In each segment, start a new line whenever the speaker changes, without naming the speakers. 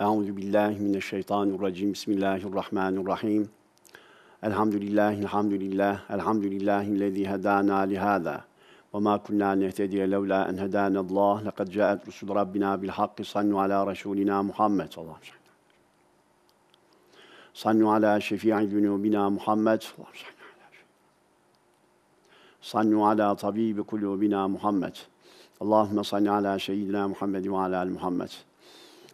Euzu billahi mineşşeytanirracim. Bismillahirrahmanirrahim. Elhamdülillahi elhamdülillah. Elhamdülillahi'llezî hedâna li hâzâ. Ve ma kunna nehtediye levla en hedâna Allah. Lekad câet rusul rabbina bil hakki sallu ala rasulina Muhammed sallallahu aleyhi ve sellem. Sallu ala şefii zunubina Muhammed sallallahu aleyhi ve sellem. Sallu ala tabibi kulubina Muhammed. Allahümme salli ala seyyidina Muhammed ve ala al Muhammed.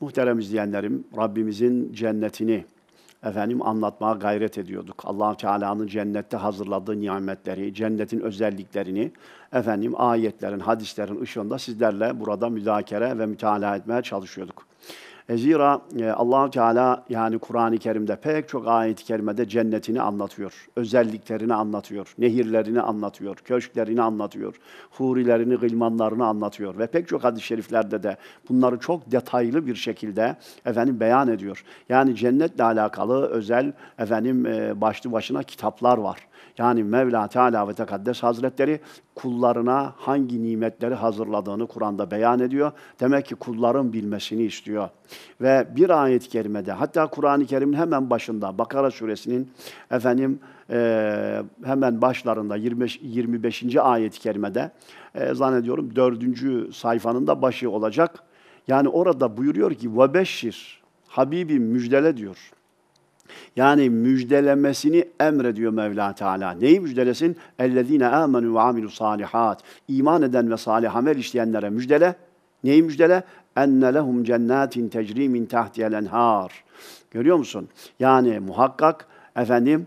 Muhterem izleyenlerim, Rabbimizin cennetini efendim anlatmaya gayret ediyorduk. allah Teala'nın cennette hazırladığı nimetleri, cennetin özelliklerini efendim ayetlerin, hadislerin ışığında sizlerle burada müzakere ve mütalaa etmeye çalışıyorduk. E, zira e, allah Teala yani Kur'an-ı Kerim'de pek çok ayet-i kerimede cennetini anlatıyor. Özelliklerini anlatıyor. Nehirlerini anlatıyor. Köşklerini anlatıyor. Hurilerini, gılmanlarını anlatıyor. Ve pek çok hadis-i şeriflerde de bunları çok detaylı bir şekilde efendim beyan ediyor. Yani cennetle alakalı özel efendim e, başlı başına kitaplar var. Yani Mevla Teala ve Tekaddes Hazretleri kullarına hangi nimetleri hazırladığını Kur'an'da beyan ediyor. Demek ki kulların bilmesini istiyor. Ve bir ayet-i kerimede hatta Kur'an-ı Kerim'in hemen başında Bakara suresinin efendim e, hemen başlarında 20, 25. ayet-i kerimede e, zannediyorum 4. sayfanın da başı olacak. Yani orada buyuruyor ki ve beşir Habibim müjdele diyor. Yani müjdelemesini emrediyor Mevla Teala. Neyi müjdelesin? Ellezine amenu ve amilu salihat. İman eden ve salih amel işleyenlere müjdele. Neyi müjdele? Enne lehum cennetin tecri min tahtiyel enhar. Görüyor musun? Yani muhakkak efendim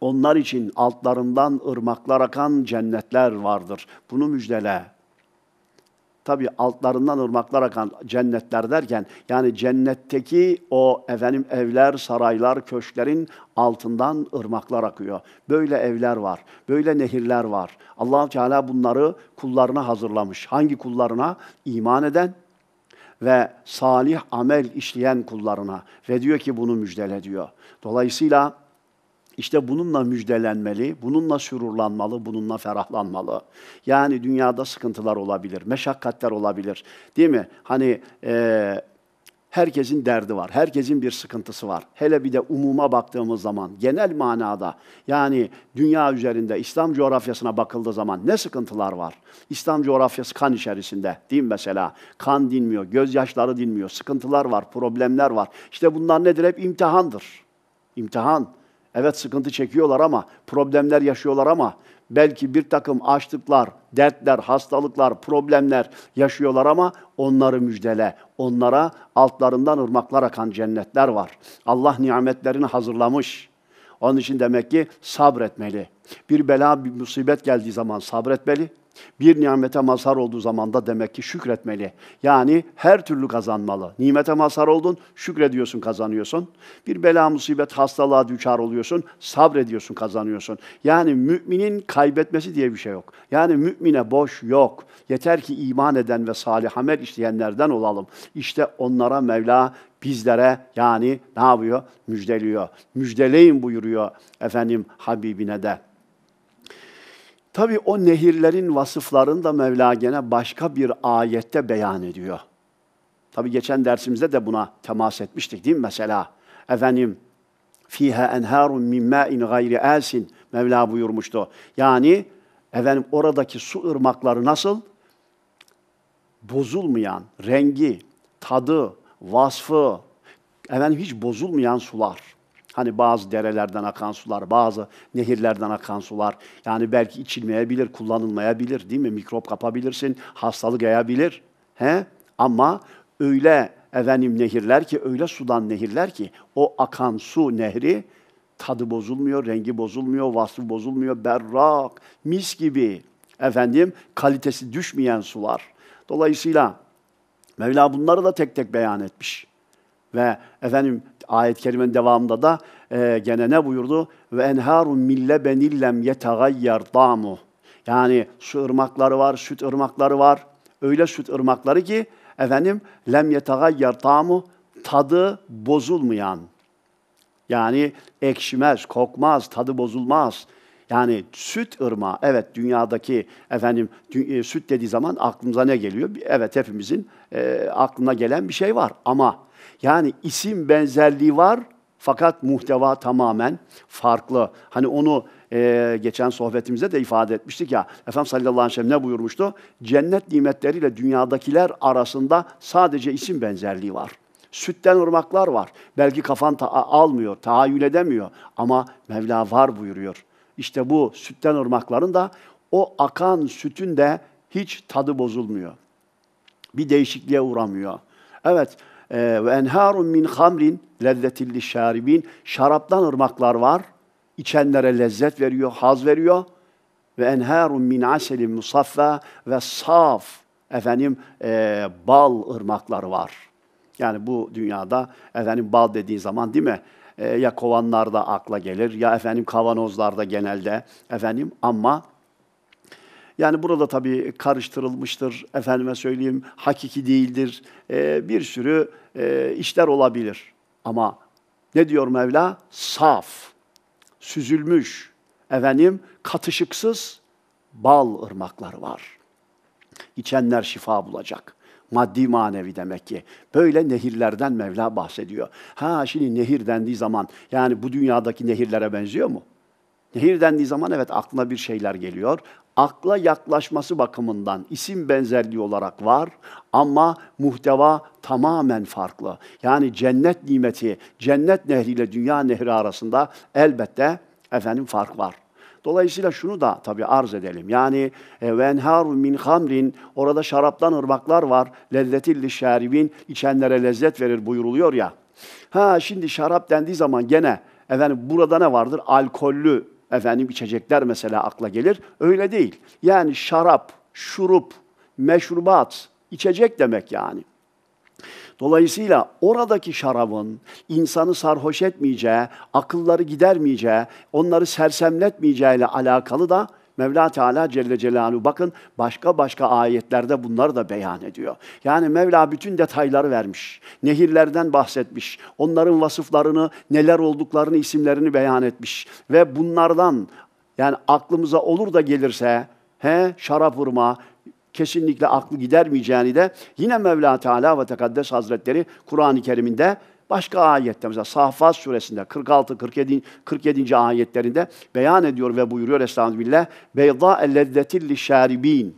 onlar için altlarından ırmaklar akan cennetler vardır. Bunu müjdele. Tabi altlarından ırmaklar akan cennetler derken yani cennetteki o efendim evler, saraylar, köşklerin altından ırmaklar akıyor. Böyle evler var, böyle nehirler var. allah Teala bunları kullarına hazırlamış. Hangi kullarına? iman eden ve salih amel işleyen kullarına. Ve diyor ki bunu müjdele diyor. Dolayısıyla işte bununla müjdelenmeli, bununla sürurlanmalı, bununla ferahlanmalı. Yani dünyada sıkıntılar olabilir, meşakkatler olabilir. Değil mi? Hani e, herkesin derdi var, herkesin bir sıkıntısı var. Hele bir de umuma baktığımız zaman genel manada yani dünya üzerinde İslam coğrafyasına bakıldığı zaman ne sıkıntılar var? İslam coğrafyası kan içerisinde değil mi mesela? Kan dinmiyor, gözyaşları dinmiyor, sıkıntılar var, problemler var. İşte bunlar nedir? Hep imtihandır. İmtihan. Evet sıkıntı çekiyorlar ama, problemler yaşıyorlar ama belki bir takım açlıklar, dertler, hastalıklar, problemler yaşıyorlar ama onları müjdele. Onlara altlarından ırmaklar akan cennetler var. Allah nimetlerini hazırlamış. Onun için demek ki sabretmeli. Bir bela, bir musibet geldiği zaman sabretmeli bir nimete mazhar olduğu zaman da demek ki şükretmeli. Yani her türlü kazanmalı. Nimete mazhar oldun, şükrediyorsun, kazanıyorsun. Bir bela, musibet, hastalığa düçar oluyorsun, sabrediyorsun, kazanıyorsun. Yani müminin kaybetmesi diye bir şey yok. Yani mümine boş yok. Yeter ki iman eden ve salih amel işleyenlerden olalım. İşte onlara Mevla bizlere yani ne yapıyor? Müjdeliyor. Müjdeleyin buyuruyor efendim Habibine de. Tabi o nehirlerin vasıflarını da Mevla gene başka bir ayette beyan ediyor. Tabi geçen dersimizde de buna temas etmiştik değil mi mesela? Efendim, fiha enharun min ma'in gayri asin Mevla buyurmuştu. Yani efendim oradaki su ırmakları nasıl? Bozulmayan, rengi, tadı, vasfı, efendim hiç bozulmayan sular. Hani bazı derelerden akan sular, bazı nehirlerden akan sular. Yani belki içilmeyebilir, kullanılmayabilir değil mi? Mikrop kapabilirsin, hastalık yayabilir. He? Ama öyle efendim nehirler ki, öyle sudan nehirler ki o akan su nehri tadı bozulmuyor, rengi bozulmuyor, vasfı bozulmuyor, berrak, mis gibi efendim kalitesi düşmeyen sular. Dolayısıyla Mevla bunları da tek tek beyan etmiş. Ve efendim ayet-i kerimenin devamında da e, gene ne buyurdu? Ve enharun mille benillem yetagayyar damu. Yani su ırmakları var, süt ırmakları var. Öyle süt ırmakları ki efendim lem yetagayyar damu tadı bozulmayan. Yani ekşimez, kokmaz, tadı bozulmaz. Yani süt ırmağı, evet dünyadaki efendim dü- e, süt dediği zaman aklımıza ne geliyor? Evet hepimizin e, aklına gelen bir şey var ama yani isim benzerliği var fakat muhteva tamamen farklı. Hani onu e, geçen sohbetimizde de ifade etmiştik ya. efendim sallallahu aleyhi ve sellem ne buyurmuştu? Cennet nimetleriyle dünyadakiler arasında sadece isim benzerliği var. Sütten ırmaklar var. Belki kafan ta- almıyor, tahayyül edemiyor ama Mevla var buyuruyor. İşte bu sütten ırmakların da o akan sütün de hiç tadı bozulmuyor. Bir değişikliğe uğramıyor. Evet, ee, ve enharun min hamrin lezzetil şaribin. Şaraptan ırmaklar var. İçenlere lezzet veriyor, haz veriyor. Ve enharun min aselin musaffa ve saf efendim e, bal ırmakları var. Yani bu dünyada efendim bal dediğin zaman değil mi? E, ya kovanlarda akla gelir ya efendim kavanozlarda genelde efendim ama yani burada tabii karıştırılmıştır, efendime söyleyeyim hakiki değildir. E, bir sürü e, işler olabilir. Ama ne diyor Mevla? Saf, süzülmüş, efendim katışıksız bal ırmakları var. İçenler şifa bulacak. Maddi manevi demek ki. Böyle nehirlerden Mevla bahsediyor. Ha şimdi nehir dendiği zaman yani bu dünyadaki nehirlere benziyor mu? Nehir dendiği zaman evet aklına bir şeyler geliyor. Akla yaklaşması bakımından isim benzerliği olarak var ama muhteva tamamen farklı. Yani cennet nimeti, cennet nehri ile dünya nehri arasında elbette efendim fark var. Dolayısıyla şunu da tabii arz edelim. Yani e, venharu min hamrin orada şaraptan ırmaklar var. Lezzetil şaribin içenlere lezzet verir buyuruluyor ya. Ha şimdi şarap dendiği zaman gene efendim burada ne vardır? Alkollü efendim içecekler mesela akla gelir. Öyle değil. Yani şarap, şurup, meşrubat, içecek demek yani. Dolayısıyla oradaki şarabın insanı sarhoş etmeyeceği, akılları gidermeyeceği, onları sersemletmeyeceği ile alakalı da Mevla Teala Celle Celaluhu bakın başka başka ayetlerde bunları da beyan ediyor. Yani Mevla bütün detayları vermiş. Nehirlerden bahsetmiş. Onların vasıflarını, neler olduklarını, isimlerini beyan etmiş. Ve bunlardan yani aklımıza olur da gelirse he şarap vurma kesinlikle aklı gidermeyeceğini de yine Mevla Teala ve Tekaddes Hazretleri Kur'an-ı Kerim'inde Başka ayette mesela Safat suresinde 46 47 47. ayetlerinde beyan ediyor ve buyuruyor Estağfirullah. Beyda ellezzetil lişaribin.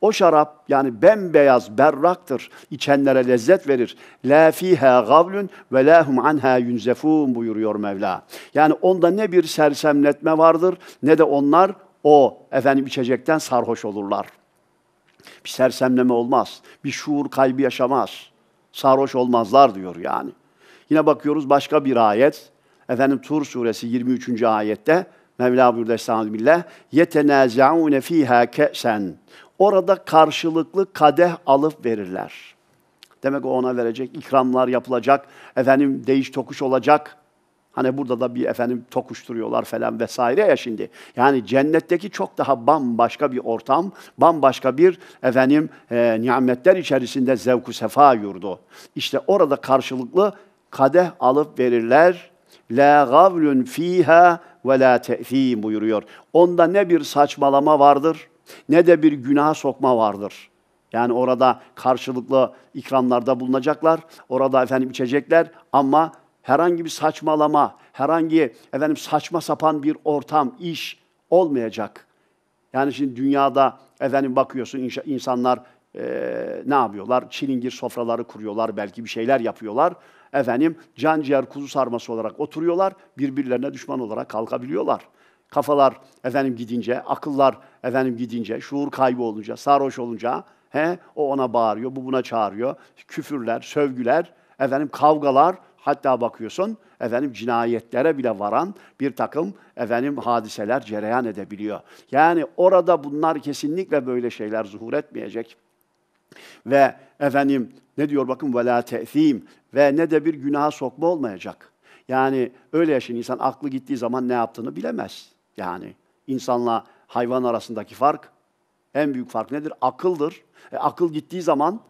O şarap yani bembeyaz, berraktır. İçenlere lezzet verir. La fiha gavlun ve lahum hum anha yunzefun buyuruyor Mevla. Yani onda ne bir sersemletme vardır ne de onlar o efendim içecekten sarhoş olurlar. Bir sersemleme olmaz. Bir şuur kaybı yaşamaz. Sarhoş olmazlar diyor yani. Yine bakıyoruz başka bir ayet. Efendim Tur suresi 23. ayette Mevla buyurdu Estağfirullah. يَتَنَازَعُونَ ف۪يهَا كَأْسًا Orada karşılıklı kadeh alıp verirler. Demek o ona verecek, ikramlar yapılacak, efendim değiş tokuş olacak. Hani burada da bir efendim tokuşturuyorlar falan vesaire ya şimdi. Yani cennetteki çok daha bambaşka bir ortam, bambaşka bir efendim e, nimetler içerisinde zevku sefa yurdu. İşte orada karşılıklı kadeh alıp verirler. La gavlun fiha ve la te'fim buyuruyor. Onda ne bir saçmalama vardır ne de bir günah sokma vardır. Yani orada karşılıklı ikramlarda bulunacaklar. Orada efendim içecekler ama herhangi bir saçmalama, herhangi efendim saçma sapan bir ortam, iş olmayacak. Yani şimdi dünyada efendim bakıyorsun inşa, insanlar e, ne yapıyorlar? Çilingir sofraları kuruyorlar, belki bir şeyler yapıyorlar efendim can ciğer kuzu sarması olarak oturuyorlar, birbirlerine düşman olarak kalkabiliyorlar. Kafalar efendim gidince, akıllar efendim gidince, şuur kaybı olunca, sarhoş olunca he, o ona bağırıyor, bu buna çağırıyor. Küfürler, sövgüler, efendim kavgalar, hatta bakıyorsun efendim cinayetlere bile varan bir takım efendim hadiseler cereyan edebiliyor. Yani orada bunlar kesinlikle böyle şeyler zuhur etmeyecek. Ve efendim ne diyor bakın vela te'thim ve ne de bir günaha sokma olmayacak. Yani öyle yaşayan insan aklı gittiği zaman ne yaptığını bilemez. Yani insanla hayvan arasındaki fark, en büyük fark nedir? Akıldır. E, akıl gittiği zaman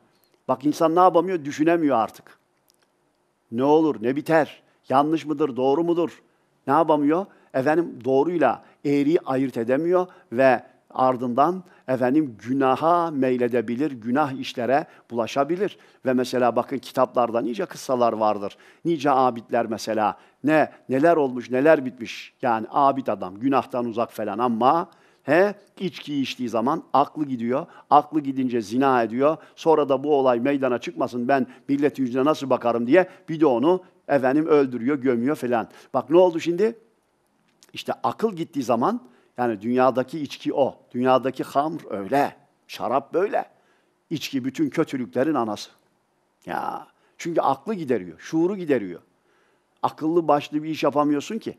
bak insan ne yapamıyor? Düşünemiyor artık. Ne olur, ne biter? Yanlış mıdır, doğru mudur? Ne yapamıyor? Efendim doğruyla eğriyi ayırt edemiyor ve ardından efendim günaha meyledebilir, günah işlere bulaşabilir. Ve mesela bakın kitaplarda nice kıssalar vardır. Nice abidler mesela ne neler olmuş, neler bitmiş. Yani abid adam günahtan uzak falan ama He, içki içtiği zaman aklı gidiyor. Aklı gidince zina ediyor. Sonra da bu olay meydana çıkmasın ben millet yüzüne nasıl bakarım diye bir de onu efendim öldürüyor, gömüyor falan. Bak ne oldu şimdi? İşte akıl gittiği zaman yani dünyadaki içki o. Dünyadaki hamr öyle. Şarap böyle. İçki bütün kötülüklerin anası. Ya çünkü aklı gideriyor, şuuru gideriyor. Akıllı başlı bir iş yapamıyorsun ki.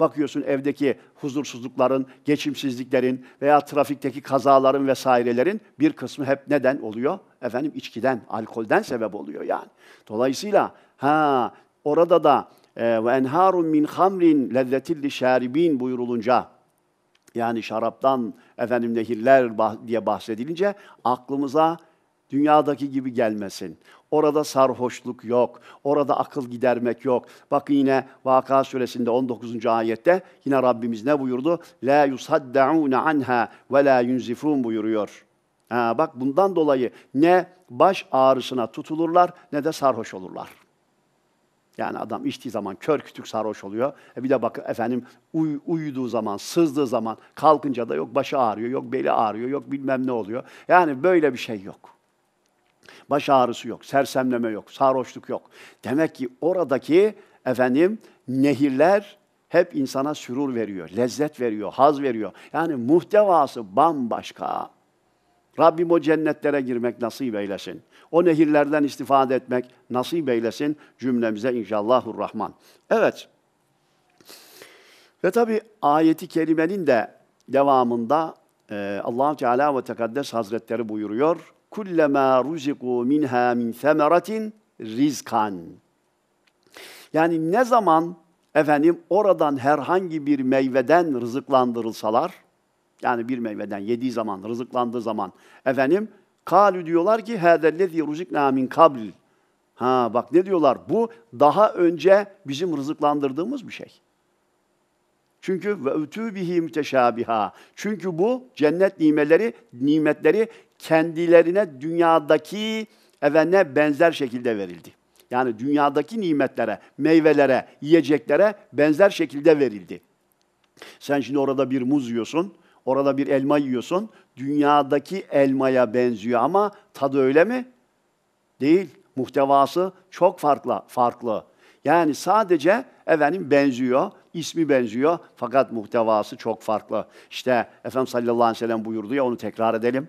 Bakıyorsun evdeki huzursuzlukların, geçimsizliklerin veya trafikteki kazaların vesairelerin bir kısmı hep neden oluyor? Efendim içkiden, alkolden sebep oluyor yani. Dolayısıyla ha orada da e, ve enharun min hamrin lezzetil şaribin buyurulunca yani şaraptan efendim nehirler diye bahsedilince aklımıza dünyadaki gibi gelmesin. Orada sarhoşluk yok. Orada akıl gidermek yok. Bakın yine Vaka suresinde 19. ayette yine Rabbimiz ne buyurdu? La yusaddauna anha ve la yunzifun buyuruyor. Ha, bak bundan dolayı ne baş ağrısına tutulurlar ne de sarhoş olurlar. Yani adam içtiği zaman kör kütük sarhoş oluyor. E bir de bak efendim uy, uyuduğu zaman, sızdığı zaman, kalkınca da yok başı ağrıyor, yok beli ağrıyor, yok bilmem ne oluyor. Yani böyle bir şey yok. Baş ağrısı yok, sersemleme yok, sarhoşluk yok. Demek ki oradaki efendim nehirler hep insana sürur veriyor, lezzet veriyor, haz veriyor. Yani muhtevası bambaşka. Rabbim o cennetlere girmek nasip eylesin. O nehirlerden istifade etmek nasip eylesin cümlemize inşallahurrahman. Evet. Ve tabi ayeti kerimenin de devamında e, allah Teala ve Tekaddes Hazretleri buyuruyor. Kullema ruziku minha min semeratin rizkan. Yani ne zaman efendim oradan herhangi bir meyveden rızıklandırılsalar yani bir meyveden yediği zaman, rızıklandığı zaman. Efendim, kalü diyorlar ki, hâzellezî ruziknâ min kabl. Ha bak ne diyorlar? Bu daha önce bizim rızıklandırdığımız bir şey. Çünkü ve ütü bihi müteşabiha. Çünkü bu cennet nimetleri nimetleri kendilerine dünyadaki evene benzer şekilde verildi. Yani dünyadaki nimetlere, meyvelere, yiyeceklere benzer şekilde verildi. Sen şimdi orada bir muz yiyorsun. Orada bir elma yiyorsun. Dünyadaki elmaya benziyor ama tadı öyle mi? Değil. Muhtevası çok farklı. farklı. Yani sadece efendim benziyor, ismi benziyor fakat muhtevası çok farklı. İşte Efendimiz sallallahu aleyhi ve sellem buyurdu ya onu tekrar edelim.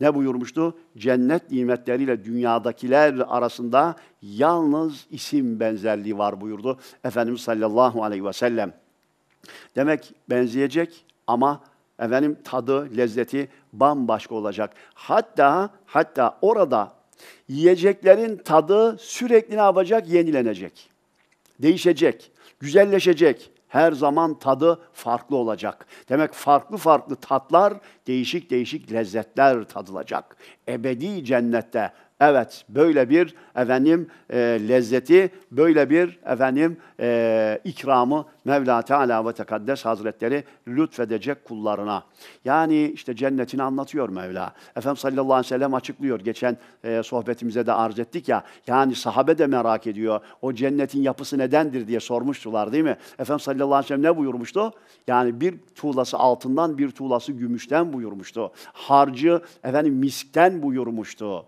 Ne buyurmuştu? Cennet nimetleriyle dünyadakiler arasında yalnız isim benzerliği var buyurdu Efendimiz sallallahu aleyhi ve sellem. Demek benzeyecek ama efendim tadı, lezzeti bambaşka olacak. Hatta hatta orada yiyeceklerin tadı sürekli ne yapacak? Yenilenecek. Değişecek, güzelleşecek. Her zaman tadı farklı olacak. Demek farklı farklı tatlar, değişik değişik lezzetler tadılacak. Ebedi cennette Evet, böyle bir efendim e, lezzeti, böyle bir efendim e, ikramı Mevla Teala ve Tekaddes Hazretleri lütfedecek kullarına. Yani işte cennetini anlatıyor Mevla. Efendim sallallahu aleyhi ve sellem açıklıyor. Geçen e, sohbetimize de arz ettik ya. Yani sahabe de merak ediyor. O cennetin yapısı nedendir diye sormuştular değil mi? Efendim sallallahu aleyhi ve sellem ne buyurmuştu? Yani bir tuğlası altından, bir tuğlası gümüşten buyurmuştu. Harcı efendim miskten buyurmuştu.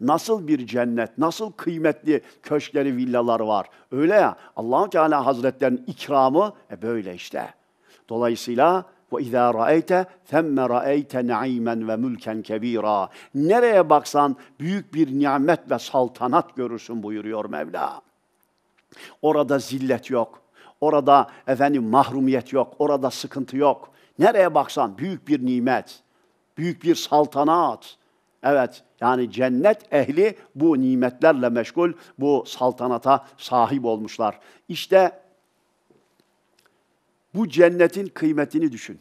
Nasıl bir cennet, nasıl kıymetli köşkleri, villalar var. Öyle ya, allah Teala Hazretlerinin ikramı e böyle işte. Dolayısıyla ve izâ ra'eyte themme ra'eyte naimen ve mülken kebira. Nereye baksan büyük bir nimet ve saltanat görürsün buyuruyor Mevla. Orada zillet yok. Orada efendim mahrumiyet yok. Orada sıkıntı yok. Nereye baksan büyük bir nimet, büyük bir saltanat. Evet, yani cennet ehli bu nimetlerle meşgul, bu saltanata sahip olmuşlar. İşte bu cennetin kıymetini düşün.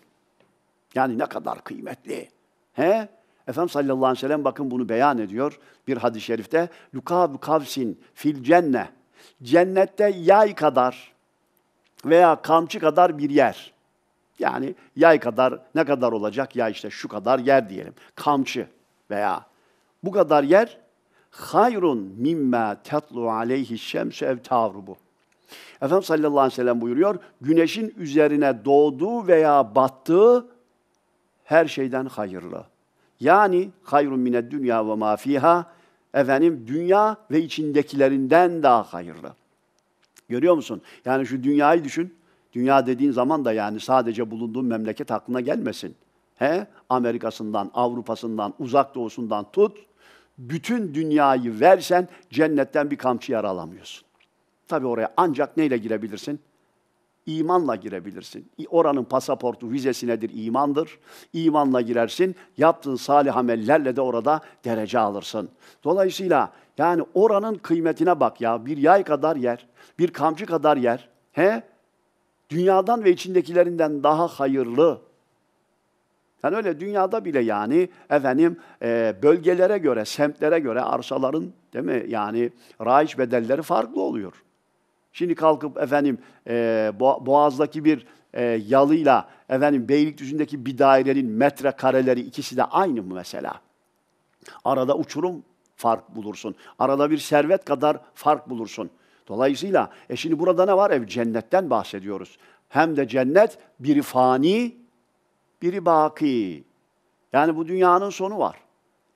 Yani ne kadar kıymetli. He? Efendimiz sallallahu aleyhi ve sellem bakın bunu beyan ediyor bir hadis-i şerifte. Lukab kavsin fil cenne. Cennette yay kadar veya kamçı kadar bir yer. Yani yay kadar ne kadar olacak? Ya işte şu kadar yer diyelim. Kamçı veya bu kadar yer hayrun mimma tatlu aleyhi şemsu ev tavrubu. Efendimiz sallallahu aleyhi ve sellem buyuruyor, güneşin üzerine doğduğu veya battığı her şeyden hayırlı. Yani hayrun mine dünya ve ma fiha, efendim dünya ve içindekilerinden daha hayırlı. Görüyor musun? Yani şu dünyayı düşün. Dünya dediğin zaman da yani sadece bulunduğun memleket aklına gelmesin. He? Amerika'sından, Avrupa'sından, Uzak Doğu'sundan tut. Bütün dünyayı versen cennetten bir kamçı yaralamıyorsun. alamıyorsun. Tabi oraya ancak neyle girebilirsin? İmanla girebilirsin. Oranın pasaportu, vizesi nedir? İmandır. İmanla girersin. Yaptığın salih amellerle de orada derece alırsın. Dolayısıyla yani oranın kıymetine bak ya. Bir yay kadar yer, bir kamçı kadar yer. He? Dünyadan ve içindekilerinden daha hayırlı, yani öyle dünyada bile yani efendim e, bölgelere göre, semtlere göre arsaların değil mi yani raiç bedelleri farklı oluyor. Şimdi kalkıp efendim e, Boğaz'daki bir e, yalıyla efendim Beylikdüzü'ndeki bir dairenin metre kareleri ikisi de aynı mı mesela? Arada uçurum fark bulursun. Arada bir servet kadar fark bulursun. Dolayısıyla e şimdi burada ne var? Ev cennetten bahsediyoruz. Hem de cennet bir fani, biri baki. Yani bu dünyanın sonu var.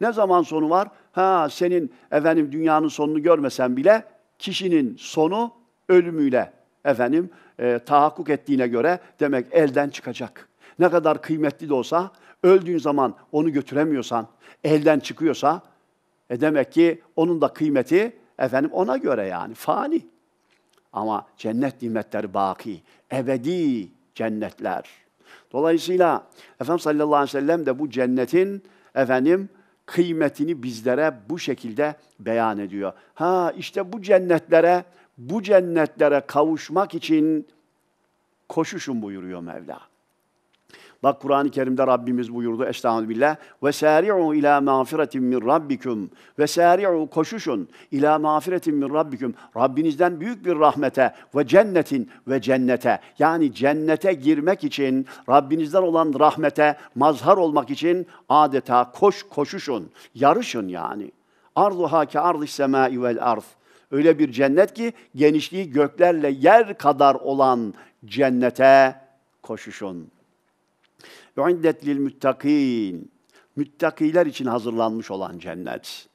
Ne zaman sonu var? Ha senin efendim dünyanın sonunu görmesen bile kişinin sonu ölümüyle efendim e, tahakkuk ettiğine göre demek elden çıkacak. Ne kadar kıymetli de olsa öldüğün zaman onu götüremiyorsan, elden çıkıyorsa e demek ki onun da kıymeti efendim ona göre yani fani. Ama cennet nimetleri baki, ebedi cennetler. Dolayısıyla Efendimiz sallallahu aleyhi ve sellem de bu cennetin efendim kıymetini bizlere bu şekilde beyan ediyor. Ha işte bu cennetlere bu cennetlere kavuşmak için koşuşun buyuruyor Mevla. Bak Kur'an-ı Kerim'de Rabbimiz buyurdu Estağfirullah. Ve sari'u ila mağfiretin min rabbikum. Ve sari'u koşuşun ila mağfiretin min rabbikum. Rabbinizden büyük bir rahmete ve cennetin ve cennete. Yani cennete girmek için Rabbinizden olan rahmete mazhar olmak için adeta koş koşuşun. Yarışın yani. Arduha ke ardis semai vel arz. Öyle bir cennet ki genişliği göklerle yer kadar olan cennete koşuşun. Uiddet lil müttakin. Müttakiler için hazırlanmış olan cennet.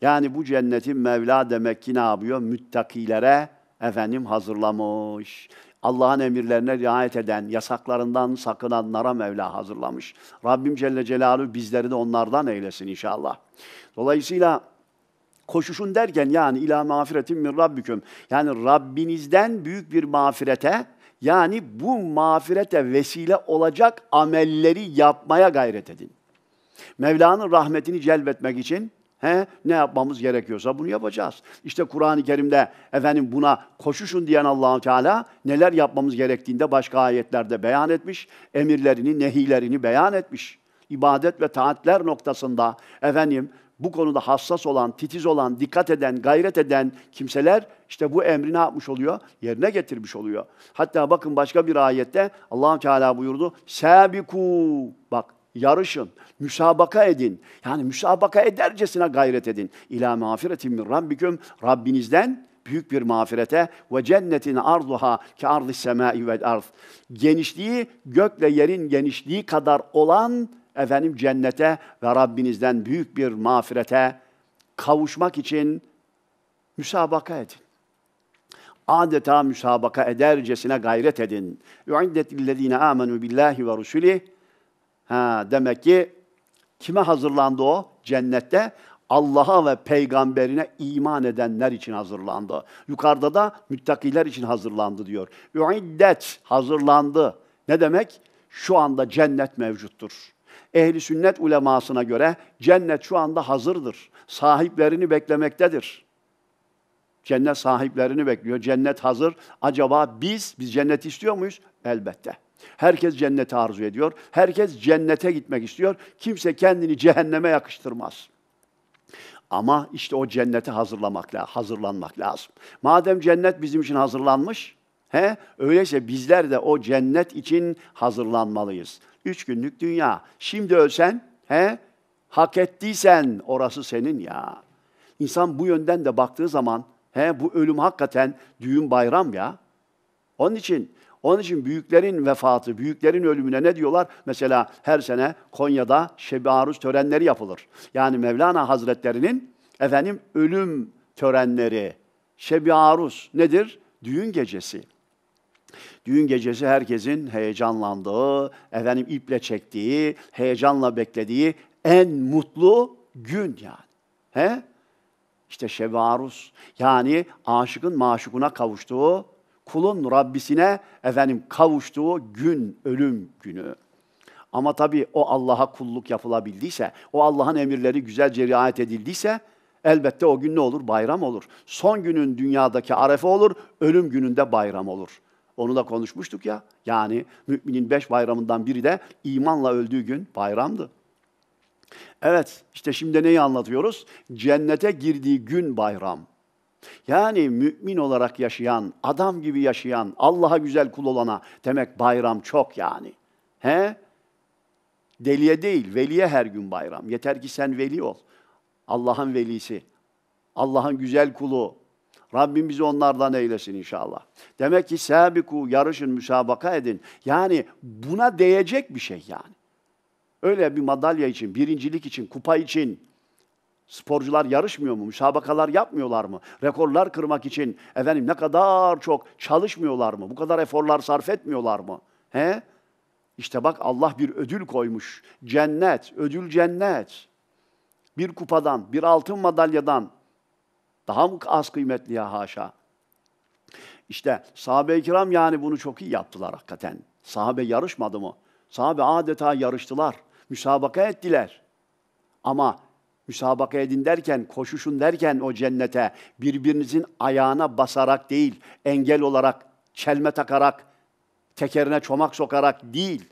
Yani bu cennetin Mevla demek ki ne yapıyor? Müttakilere efendim hazırlamış. Allah'ın emirlerine riayet eden, yasaklarından sakınanlara Mevla hazırlamış. Rabbim Celle Celaluhu bizleri de onlardan eylesin inşallah. Dolayısıyla koşuşun derken yani ila mağfiretin min rabbiküm. Yani Rabbinizden büyük bir mağfirete yani bu mağfirete vesile olacak amelleri yapmaya gayret edin. Mevla'nın rahmetini celbetmek için He, ne yapmamız gerekiyorsa bunu yapacağız. İşte Kur'an-ı Kerim'de efendim buna koşuşun diyen Allahu Teala neler yapmamız gerektiğinde başka ayetlerde beyan etmiş, emirlerini, nehilerini beyan etmiş. İbadet ve taatler noktasında efendim bu konuda hassas olan, titiz olan, dikkat eden, gayret eden kimseler işte bu emri ne yapmış oluyor? Yerine getirmiş oluyor. Hatta bakın başka bir ayette allah Teala buyurdu. Sebiku. Bak yarışın, müsabaka edin. Yani müsabaka edercesine gayret edin. İlâ mağfiretin min rabbiküm. Rabbinizden büyük bir mağfirete ve cennetin arduha ki ardı semai ve ard. Genişliği gökle yerin genişliği kadar olan efendim cennete ve Rabbinizden büyük bir mağfirete kavuşmak için müsabaka edin. Adeta müsabaka edercesine gayret edin. Üiddet lillezine amenu billahi ve rusuli. Ha, demek ki kime hazırlandı o? Cennette Allah'a ve peygamberine iman edenler için hazırlandı. Yukarıda da müttakiler için hazırlandı diyor. Üiddet hazırlandı. Ne demek? Şu anda cennet mevcuttur ehli sünnet ulemasına göre cennet şu anda hazırdır. Sahiplerini beklemektedir. Cennet sahiplerini bekliyor. Cennet hazır. Acaba biz, biz cennet istiyor muyuz? Elbette. Herkes cenneti arzu ediyor. Herkes cennete gitmek istiyor. Kimse kendini cehenneme yakıştırmaz. Ama işte o cennete hazırlamak hazırlanmak lazım. Madem cennet bizim için hazırlanmış, He? Öyleyse bizler de o cennet için hazırlanmalıyız. Üç günlük dünya. Şimdi ölsen, he? hak ettiysen orası senin ya. İnsan bu yönden de baktığı zaman he, bu ölüm hakikaten düğün bayram ya. Onun için onun için büyüklerin vefatı, büyüklerin ölümüne ne diyorlar? Mesela her sene Konya'da Şebi Aruz törenleri yapılır. Yani Mevlana Hazretleri'nin efendim ölüm törenleri. Şebi Aruz nedir? Düğün gecesi. Düğün gecesi herkesin heyecanlandığı, efendim iple çektiği, heyecanla beklediği en mutlu gün yani. He? İşte şevarus yani aşıkın maşukuna kavuştuğu, kulun Rabbisine efendim kavuştuğu gün, ölüm günü. Ama tabii o Allah'a kulluk yapılabildiyse, o Allah'ın emirleri güzelce riayet edildiyse elbette o gün ne olur? Bayram olur. Son günün dünyadaki arefe olur, ölüm gününde bayram olur. Onu da konuşmuştuk ya. Yani müminin beş bayramından biri de imanla öldüğü gün bayramdı. Evet, işte şimdi neyi anlatıyoruz? Cennete girdiği gün bayram. Yani mümin olarak yaşayan, adam gibi yaşayan, Allah'a güzel kul olana demek bayram çok yani. He? Deliye değil, veliye her gün bayram. Yeter ki sen veli ol. Allah'ın velisi, Allah'ın güzel kulu, Rabbim bizi onlardan eylesin inşallah. Demek ki sebiku yarışın, müsabaka edin. Yani buna değecek bir şey yani. Öyle bir madalya için, birincilik için, kupa için sporcular yarışmıyor mu? Müsabakalar yapmıyorlar mı? Rekorlar kırmak için efendim ne kadar çok çalışmıyorlar mı? Bu kadar eforlar sarf etmiyorlar mı? He? İşte bak Allah bir ödül koymuş. Cennet, ödül cennet. Bir kupadan, bir altın madalyadan daha mı az kıymetli ya haşa? İşte sahabe-i kiram yani bunu çok iyi yaptılar hakikaten. Sahabe yarışmadı mı? Sahabe adeta yarıştılar. Müsabaka ettiler. Ama müsabaka edin derken, koşuşun derken o cennete birbirinizin ayağına basarak değil, engel olarak, çelme takarak, tekerine çomak sokarak değil.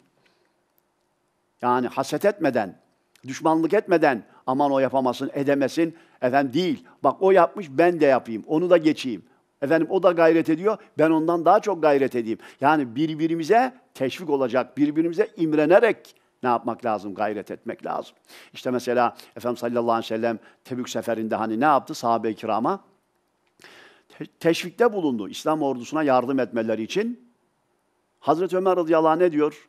Yani haset etmeden, düşmanlık etmeden aman o yapamasın, edemesin, Efendim değil. Bak o yapmış ben de yapayım. Onu da geçeyim. Efendim o da gayret ediyor. Ben ondan daha çok gayret edeyim. Yani birbirimize teşvik olacak, birbirimize imrenerek ne yapmak lazım? Gayret etmek lazım. İşte mesela efendim sallallahu aleyhi ve sellem Tebük seferinde hani ne yaptı sahabe-i kirama? Teşvikte bulundu. İslam ordusuna yardım etmeleri için. Hazreti Ömer radıyallahu anh ne diyor?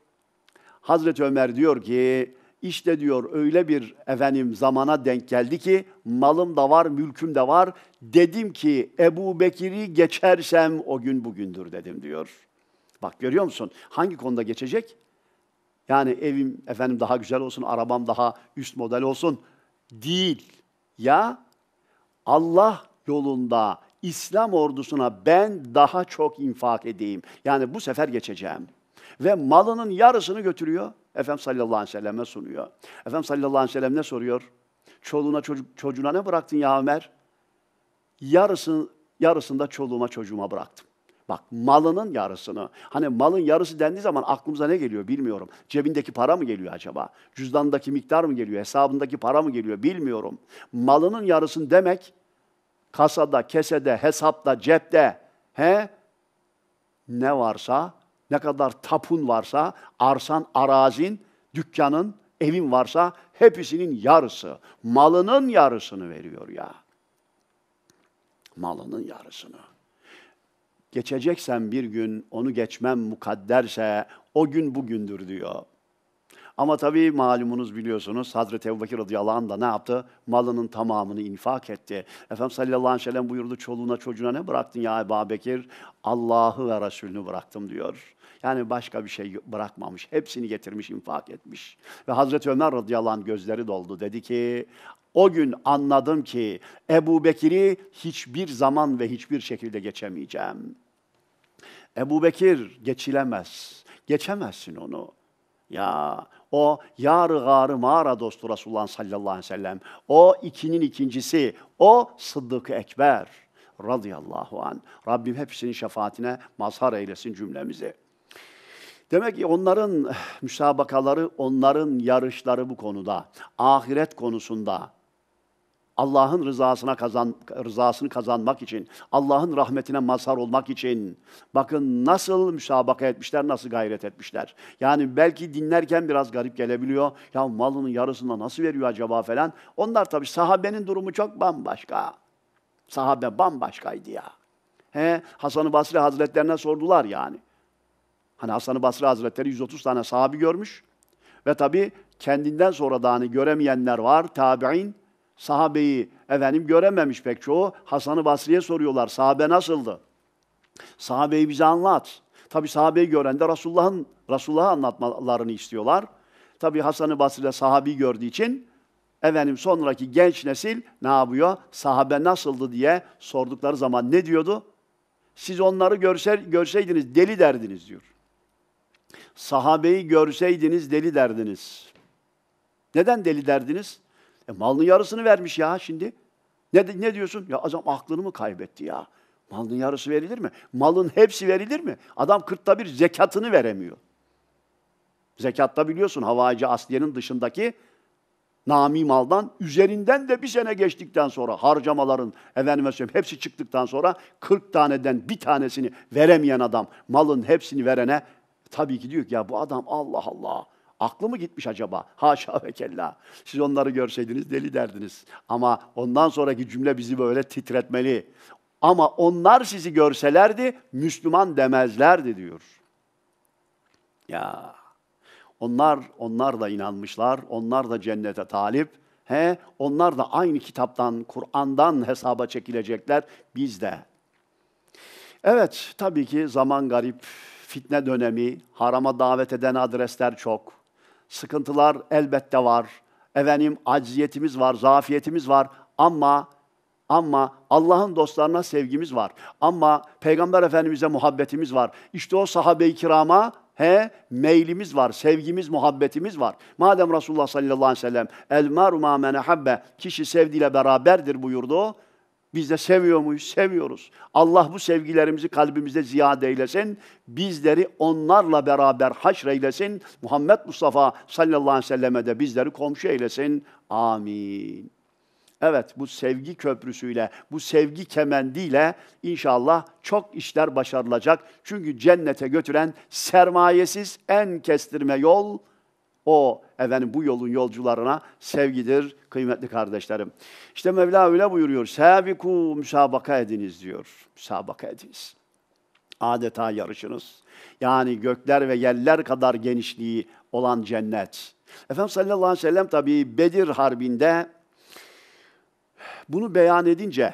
Hazreti Ömer diyor ki işte diyor öyle bir efendim zamana denk geldi ki malım da var, mülküm de var. Dedim ki Ebu Bekir'i geçersem o gün bugündür dedim diyor. Bak görüyor musun? Hangi konuda geçecek? Yani evim efendim daha güzel olsun, arabam daha üst model olsun değil. Ya Allah yolunda İslam ordusuna ben daha çok infak edeyim. Yani bu sefer geçeceğim. Ve malının yarısını götürüyor. Efendimiz sallallahu aleyhi ve selleme sunuyor. Efendimiz sallallahu aleyhi ve sellem ne soruyor? Çoluğuna çocuk, çocuğuna ne bıraktın ya Ömer? Yarısını, yarısını da çoluğuma çocuğuma bıraktım. Bak malının yarısını. Hani malın yarısı dendiği zaman aklımıza ne geliyor bilmiyorum. Cebindeki para mı geliyor acaba? Cüzdanındaki miktar mı geliyor? Hesabındaki para mı geliyor bilmiyorum. Malının yarısını demek kasada, kesede, hesapta, cepte he ne varsa ne kadar tapun varsa, arsan, arazin, dükkanın, evin varsa hepsinin yarısı, malının yarısını veriyor ya. Malının yarısını. Geçeceksen bir gün onu geçmem mukadderse o gün bugündür diyor. Ama tabii malumunuz biliyorsunuz Hazreti Ebu Bekir radıyallahu anh da ne yaptı? Malının tamamını infak etti. Efendimiz sallallahu aleyhi ve sellem buyurdu çoluğuna çocuğuna ne bıraktın ya Ebu Bekir? Allah'ı ve Resulünü bıraktım diyor. Yani başka bir şey bırakmamış. Hepsini getirmiş, infak etmiş. Ve Hazreti Ömer radıyallahu anh gözleri doldu. Dedi ki, o gün anladım ki Ebu Bekir'i hiçbir zaman ve hiçbir şekilde geçemeyeceğim. Ebu Bekir geçilemez. Geçemezsin onu. Ya o yar garı mağara dostu Resulullah sallallahu aleyhi ve sellem. O ikinin ikincisi. O Sıddık-ı Ekber radıyallahu an. Rabbim hepsinin şefaatine mazhar eylesin cümlemizi. Demek ki onların eh, müsabakaları, onların yarışları bu konuda, ahiret konusunda Allah'ın rızasına kazan rızasını kazanmak için, Allah'ın rahmetine mazhar olmak için bakın nasıl müsabaka etmişler, nasıl gayret etmişler. Yani belki dinlerken biraz garip gelebiliyor. Ya malının yarısını nasıl veriyor acaba falan. Onlar tabii sahabenin durumu çok bambaşka. Sahabe bambaşkaydı ya. He, Hasan-ı Basri Hazretlerine sordular yani. Hani Hasan-ı Basri Hazretleri 130 tane sahabi görmüş. Ve tabi kendinden sonra da hani göremeyenler var. Tabi'in sahabeyi efendim görememiş pek çoğu. Hasan-ı Basri'ye soruyorlar sahabe nasıldı? Sahabeyi bize anlat. Tabi sahabeyi gören de Resulullah'ın Resulullah'a anlatmalarını istiyorlar. Tabi Hasan-ı Basri'de sahabi gördüğü için efendim sonraki genç nesil ne yapıyor? Sahabe nasıldı diye sordukları zaman ne diyordu? Siz onları görse, görseydiniz deli derdiniz diyor. Sahabeyi görseydiniz deli derdiniz. Neden deli derdiniz? E malının yarısını vermiş ya şimdi. Ne, ne diyorsun? Ya adam aklını mı kaybetti ya? Malın yarısı verilir mi? Malın hepsi verilir mi? Adam kırkta bir zekatını veremiyor. Zekatta biliyorsun havacı asliyenin dışındaki nami maldan üzerinden de bir sene geçtikten sonra harcamaların efendime söyleyeyim hepsi çıktıktan sonra 40 taneden bir tanesini veremeyen adam malın hepsini verene Tabii ki diyor ki ya bu adam Allah Allah. Aklı mı gitmiş acaba? Haşa ve kella. Siz onları görseydiniz deli derdiniz. Ama ondan sonraki cümle bizi böyle titretmeli. Ama onlar sizi görselerdi Müslüman demezlerdi diyor. Ya onlar onlar da inanmışlar, onlar da cennete talip. He, onlar da aynı kitaptan, Kur'an'dan hesaba çekilecekler biz de. Evet, tabii ki zaman garip, fitne dönemi, harama davet eden adresler çok. Sıkıntılar elbette var. Efendim acziyetimiz var, zafiyetimiz var ama ama Allah'ın dostlarına sevgimiz var. Ama Peygamber Efendimiz'e muhabbetimiz var. İşte o sahabe-i kirama he, meylimiz var, sevgimiz, muhabbetimiz var. Madem Resulullah sallallahu aleyhi ve sellem el maru ma habbe kişi sevdiğiyle beraberdir buyurdu. Biz de seviyor muyuz? Seviyoruz. Allah bu sevgilerimizi kalbimizde ziyade eylesin. Bizleri onlarla beraber haşreylesin. Muhammed Mustafa sallallahu aleyhi ve selleme de bizleri komşu eylesin. Amin. Evet bu sevgi köprüsüyle, bu sevgi kemendiyle inşallah çok işler başarılacak. Çünkü cennete götüren sermayesiz en kestirme yol o efendim bu yolun yolcularına sevgidir kıymetli kardeşlerim. İşte Mevla öyle buyuruyor. Sebiku müsabaka ediniz diyor. Müsabaka ediniz. Adeta yarışınız. Yani gökler ve yerler kadar genişliği olan cennet. Efendim sallallahu aleyhi ve sellem tabi Bedir Harbi'nde bunu beyan edince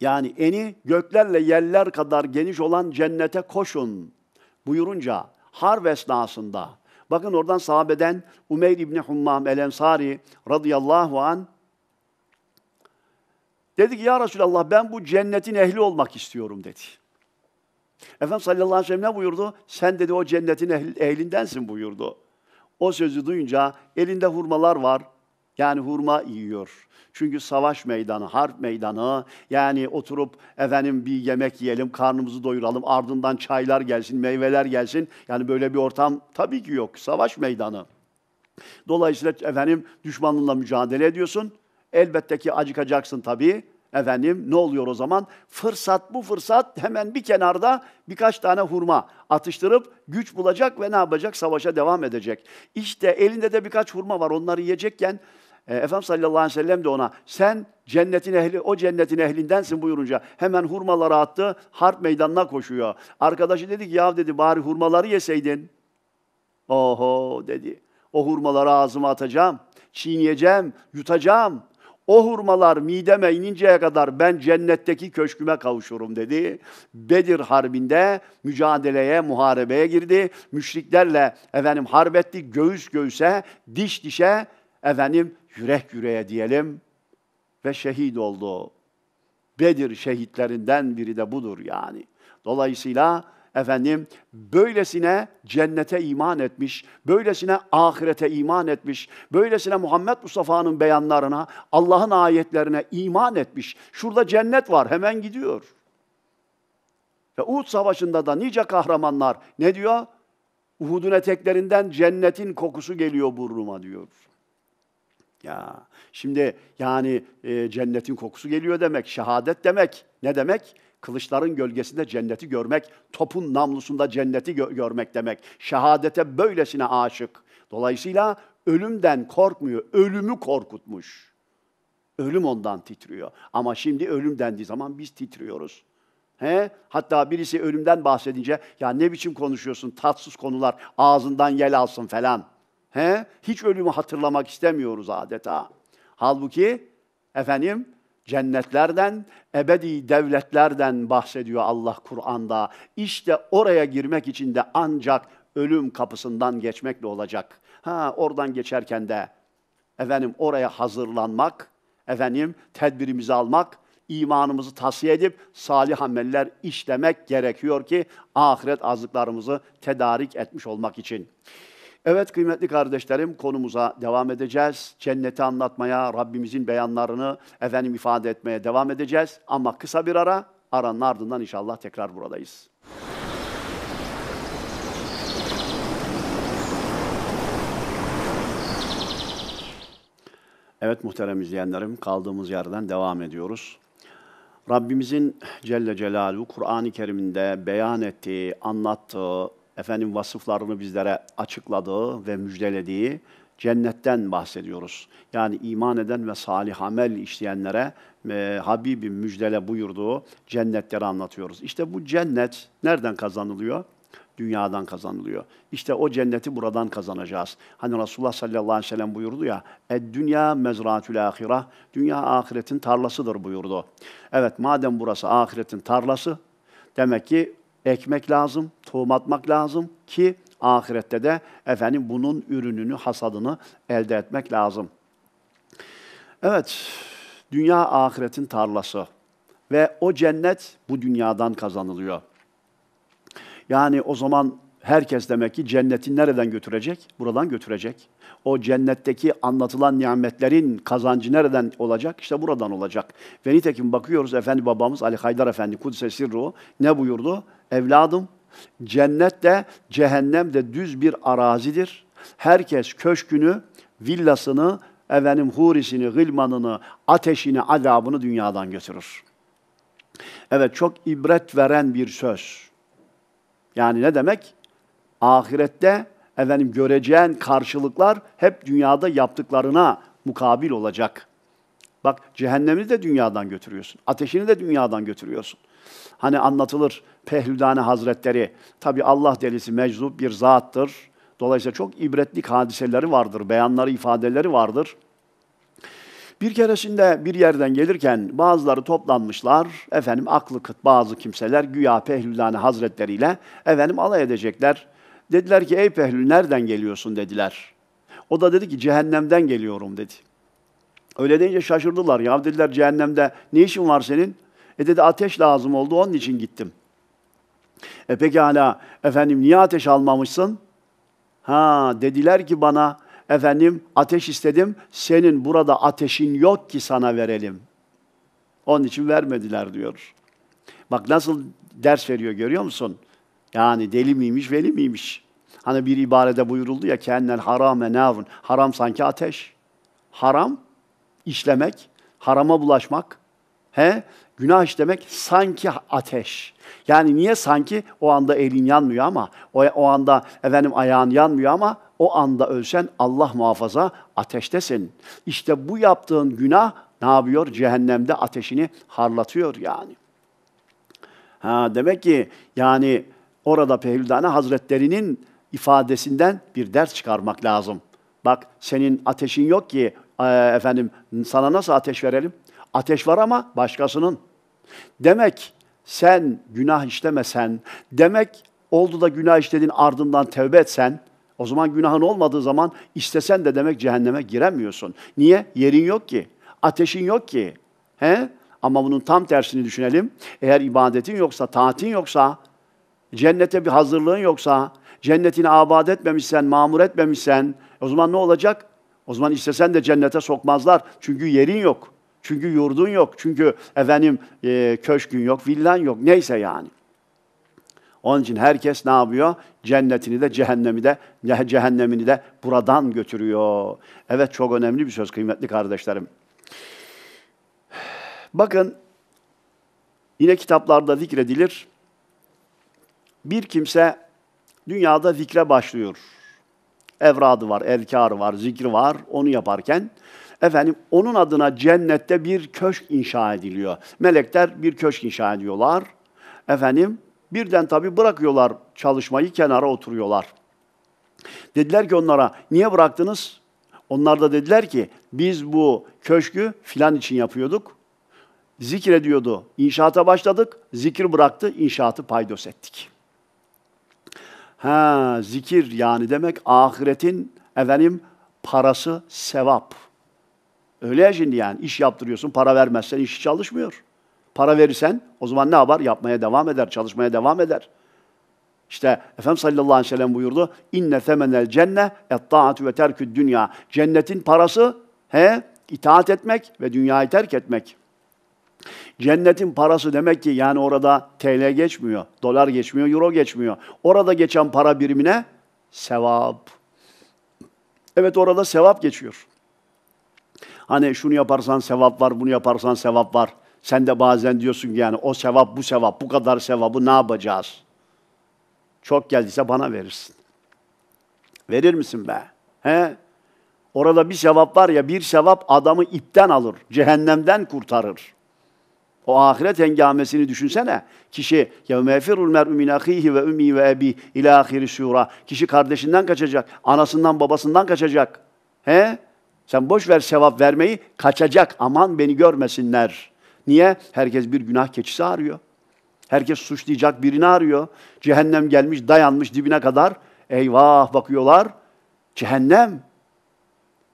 yani eni göklerle yerler kadar geniş olan cennete koşun buyurunca harp esnasında Bakın oradan sahabeden Umeyr İbni Hummam el-Ensari radıyallahu an dedi ki ya Resulallah ben bu cennetin ehli olmak istiyorum dedi. Efendimiz sallallahu aleyhi ve sellem ne buyurdu? Sen dedi o cennetin ehlindensin buyurdu. O sözü duyunca elinde hurmalar var, yani hurma yiyor. Çünkü savaş meydanı, harp meydanı. Yani oturup efendim bir yemek yiyelim, karnımızı doyuralım, ardından çaylar gelsin, meyveler gelsin. Yani böyle bir ortam tabii ki yok. Savaş meydanı. Dolayısıyla efendim düşmanınla mücadele ediyorsun. Elbette ki acıkacaksın tabii. Efendim ne oluyor o zaman? Fırsat bu fırsat hemen bir kenarda birkaç tane hurma atıştırıp güç bulacak ve ne yapacak? Savaşa devam edecek. İşte elinde de birkaç hurma var onları yiyecekken e, Efendimiz sallallahu aleyhi ve sellem de ona sen cennetin ehli, o cennetin ehlindensin buyurunca hemen hurmaları attı, harp meydanına koşuyor. Arkadaşı dedi ki ya dedi bari hurmaları yeseydin. Oho dedi. O hurmaları ağzıma atacağım, çiğneyeceğim, yutacağım. O hurmalar mideme ininceye kadar ben cennetteki köşküme kavuşurum dedi. Bedir Harbi'nde mücadeleye, muharebeye girdi. Müşriklerle efendim harbetti göğüs göğüse, diş dişe efendim yürek yüreğe diyelim ve şehit oldu. Bedir şehitlerinden biri de budur yani. Dolayısıyla efendim böylesine cennete iman etmiş, böylesine ahirete iman etmiş, böylesine Muhammed Mustafa'nın beyanlarına, Allah'ın ayetlerine iman etmiş. Şurada cennet var, hemen gidiyor. Ve Uhud Savaşı'nda da nice kahramanlar ne diyor? Uhud'un eteklerinden cennetin kokusu geliyor burnuma diyor. Ya şimdi yani e, cennetin kokusu geliyor demek, şehadet demek. Ne demek? Kılıçların gölgesinde cenneti görmek, topun namlusunda cenneti gö- görmek demek. Şehadete böylesine aşık. Dolayısıyla ölümden korkmuyor, ölümü korkutmuş. Ölüm ondan titriyor. Ama şimdi ölüm dendiği zaman biz titriyoruz. He? Hatta birisi ölümden bahsedince ya ne biçim konuşuyorsun tatsız konular ağzından yel alsın falan. He? Hiç ölümü hatırlamak istemiyoruz adeta. Halbuki efendim cennetlerden, ebedi devletlerden bahsediyor Allah Kur'an'da. İşte oraya girmek için de ancak ölüm kapısından geçmekle olacak. Ha oradan geçerken de efendim oraya hazırlanmak, efendim tedbirimizi almak, imanımızı tasfiye edip salih ameller işlemek gerekiyor ki ahiret azıklarımızı tedarik etmiş olmak için. Evet kıymetli kardeşlerim konumuza devam edeceğiz. Cenneti anlatmaya, Rabbimizin beyanlarını efendim ifade etmeye devam edeceğiz. Ama kısa bir ara, aranın ardından inşallah tekrar buradayız. Evet muhterem izleyenlerim kaldığımız yerden devam ediyoruz. Rabbimizin Celle Celaluhu Kur'an-ı Kerim'de beyan ettiği, anlattığı efendim vasıflarını bizlere açıkladığı ve müjdelediği cennetten bahsediyoruz. Yani iman eden ve salih amel işleyenlere e, Habibim müjdele buyurduğu cennetleri anlatıyoruz. İşte bu cennet nereden kazanılıyor? Dünyadan kazanılıyor. İşte o cenneti buradan kazanacağız. Hani Resulullah sallallahu aleyhi ve sellem buyurdu ya, dünya mezratül ahirah, dünya ahiretin tarlasıdır buyurdu. Evet madem burası ahiretin tarlası, demek ki ekmek lazım, tohum atmak lazım ki ahirette de efendim bunun ürününü, hasadını elde etmek lazım. Evet, dünya ahiretin tarlası ve o cennet bu dünyadan kazanılıyor. Yani o zaman herkes demek ki cenneti nereden götürecek? Buradan götürecek o cennetteki anlatılan nimetlerin kazancı nereden olacak? İşte buradan olacak. Ve nitekim bakıyoruz Efendi babamız Ali Haydar Efendi Kudüs'e sirru ne buyurdu? Evladım cennet de cehennem de düz bir arazidir. Herkes köşkünü, villasını, efendim hurisini, gılmanını, ateşini, adabını dünyadan götürür. Evet çok ibret veren bir söz. Yani ne demek? Ahirette efendim göreceğin karşılıklar hep dünyada yaptıklarına mukabil olacak. Bak cehennemini de dünyadan götürüyorsun. Ateşini de dünyadan götürüyorsun. Hani anlatılır Pehlüdane Hazretleri. Tabi Allah delisi meczup bir zattır. Dolayısıyla çok ibretlik hadiseleri vardır, beyanları, ifadeleri vardır. Bir keresinde bir yerden gelirken bazıları toplanmışlar, efendim aklı kıt bazı kimseler güya Pehlülani Hazretleri ile efendim alay edecekler. Dediler ki ey Pehlül nereden geliyorsun dediler. O da dedi ki cehennemden geliyorum dedi. Öyle deyince şaşırdılar. Ya dediler cehennemde ne işin var senin? E dedi ateş lazım oldu onun için gittim. E peki hala efendim niye ateş almamışsın? Ha dediler ki bana efendim ateş istedim. Senin burada ateşin yok ki sana verelim. Onun için vermediler diyor. Bak nasıl ders veriyor görüyor musun? Yani deli miymiş, veli miymiş? Hani bir ibarede buyuruldu ya kendel harame navun. Haram sanki ateş. Haram işlemek, harama bulaşmak. He? Günah işlemek sanki ateş. Yani niye sanki o anda elin yanmıyor ama o, o anda efendim ayağın yanmıyor ama o anda ölsen Allah muhafaza ateştesin. İşte bu yaptığın günah ne yapıyor? Cehennemde ateşini harlatıyor yani. Ha, demek ki yani Orada Pehlividane Hazretleri'nin ifadesinden bir ders çıkarmak lazım. Bak senin ateşin yok ki e, efendim sana nasıl ateş verelim? Ateş var ama başkasının. Demek sen günah işlemesen, demek oldu da günah işledin ardından tevbe etsen, o zaman günahın olmadığı zaman istesen de demek cehenneme giremiyorsun. Niye? Yerin yok ki. Ateşin yok ki. He? Ama bunun tam tersini düşünelim. Eğer ibadetin yoksa, taatin yoksa, Cennete bir hazırlığın yoksa, cennetini abad etmemişsen, mamur etmemişsen o zaman ne olacak? O zaman istesen de cennete sokmazlar. Çünkü yerin yok. Çünkü yurdun yok. Çünkü efendim e, köşkün yok, villan yok. Neyse yani. Onun için herkes ne yapıyor? Cennetini de cehennemi de cehennemini de buradan götürüyor. Evet çok önemli bir söz kıymetli kardeşlerim. Bakın yine kitaplarda zikredilir. Bir kimse dünyada zikre başlıyor. Evradı var, erkarı var, zikri var. Onu yaparken efendim onun adına cennette bir köşk inşa ediliyor. Melekler bir köşk inşa ediyorlar. Efendim birden tabi bırakıyorlar çalışmayı, kenara oturuyorlar. Dediler ki onlara niye bıraktınız? Onlar da dediler ki biz bu köşkü filan için yapıyorduk. Zikrediyordu. İnşaata başladık. Zikir bıraktı. inşaatı paydos ettik. Ha, zikir yani demek ahiretin efendim parası sevap. Öyle ya şimdi yani iş yaptırıyorsun para vermezsen işi çalışmıyor. Para verirsen o zaman ne yapar? Yapmaya devam eder, çalışmaya devam eder. İşte Efendimiz sallallahu aleyhi ve sellem buyurdu. İnne temenel cenne et taatü ve terkü dünya. Cennetin parası he, itaat etmek ve dünyayı terk etmek. Cennetin parası demek ki yani orada TL geçmiyor, dolar geçmiyor, euro geçmiyor. Orada geçen para birimine sevap. Evet orada sevap geçiyor. Hani şunu yaparsan sevap var, bunu yaparsan sevap var. Sen de bazen diyorsun ki yani o sevap bu sevap, bu kadar sevabı ne yapacağız? Çok geldiyse bana verirsin. Verir misin be? He? Orada bir sevap var ya bir sevap adamı ipten alır, cehennemden kurtarır. O ahiret hengamesini düşünsene. Kişi ya mefirul mer'u min ahihi ve ümmi ve abi ila ahiri sura. Kişi kardeşinden kaçacak, anasından, babasından kaçacak. He? Sen boş ver sevap vermeyi, kaçacak. Aman beni görmesinler. Niye? Herkes bir günah keçisi arıyor. Herkes suçlayacak birini arıyor. Cehennem gelmiş, dayanmış dibine kadar. Eyvah bakıyorlar. Cehennem.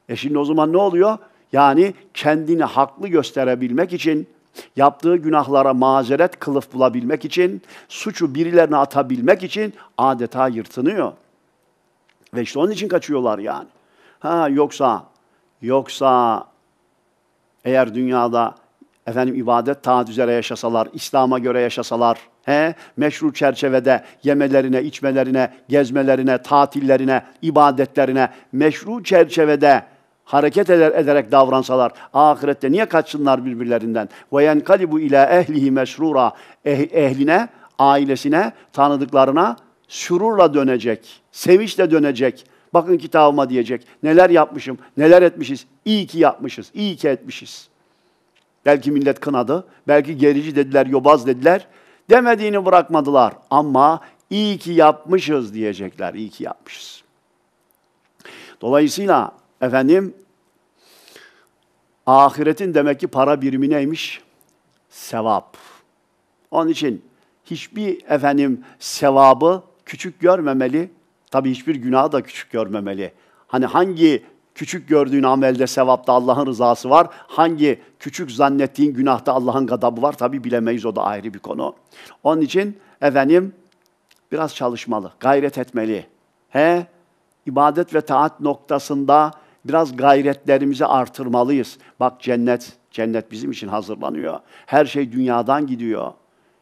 E şimdi o zaman ne oluyor? Yani kendini haklı gösterebilmek için Yaptığı günahlara mazeret kılıf bulabilmek için, suçu birilerine atabilmek için adeta yırtınıyor. Ve işte onun için kaçıyorlar yani. Ha yoksa, yoksa eğer dünyada efendim ibadet taat üzere yaşasalar, İslam'a göre yaşasalar, he, meşru çerçevede yemelerine, içmelerine, gezmelerine, tatillerine, ibadetlerine meşru çerçevede hareket eder, ederek davransalar ahirette niye kaçsınlar birbirlerinden? Ve yenkalibu ila ehlihi meşrura ehline, ailesine, tanıdıklarına şururla dönecek, sevinçle dönecek. Bakın kitabıma diyecek. Neler yapmışım, neler etmişiz. İyi ki yapmışız, iyi ki etmişiz. Belki millet kınadı, belki gerici dediler, yobaz dediler. Demediğini bırakmadılar ama iyi ki yapmışız diyecekler, iyi ki yapmışız. Dolayısıyla Efendim, ahiretin demek ki para birimi neymiş? Sevap. Onun için hiçbir efendim sevabı küçük görmemeli. Tabi hiçbir günahı da küçük görmemeli. Hani hangi küçük gördüğün amelde sevapta Allah'ın rızası var. Hangi küçük zannettiğin günahta Allah'ın gadabı var. Tabi bilemeyiz o da ayrı bir konu. Onun için efendim biraz çalışmalı, gayret etmeli. He, ibadet ve taat noktasında biraz gayretlerimizi artırmalıyız. Bak cennet, cennet bizim için hazırlanıyor. Her şey dünyadan gidiyor.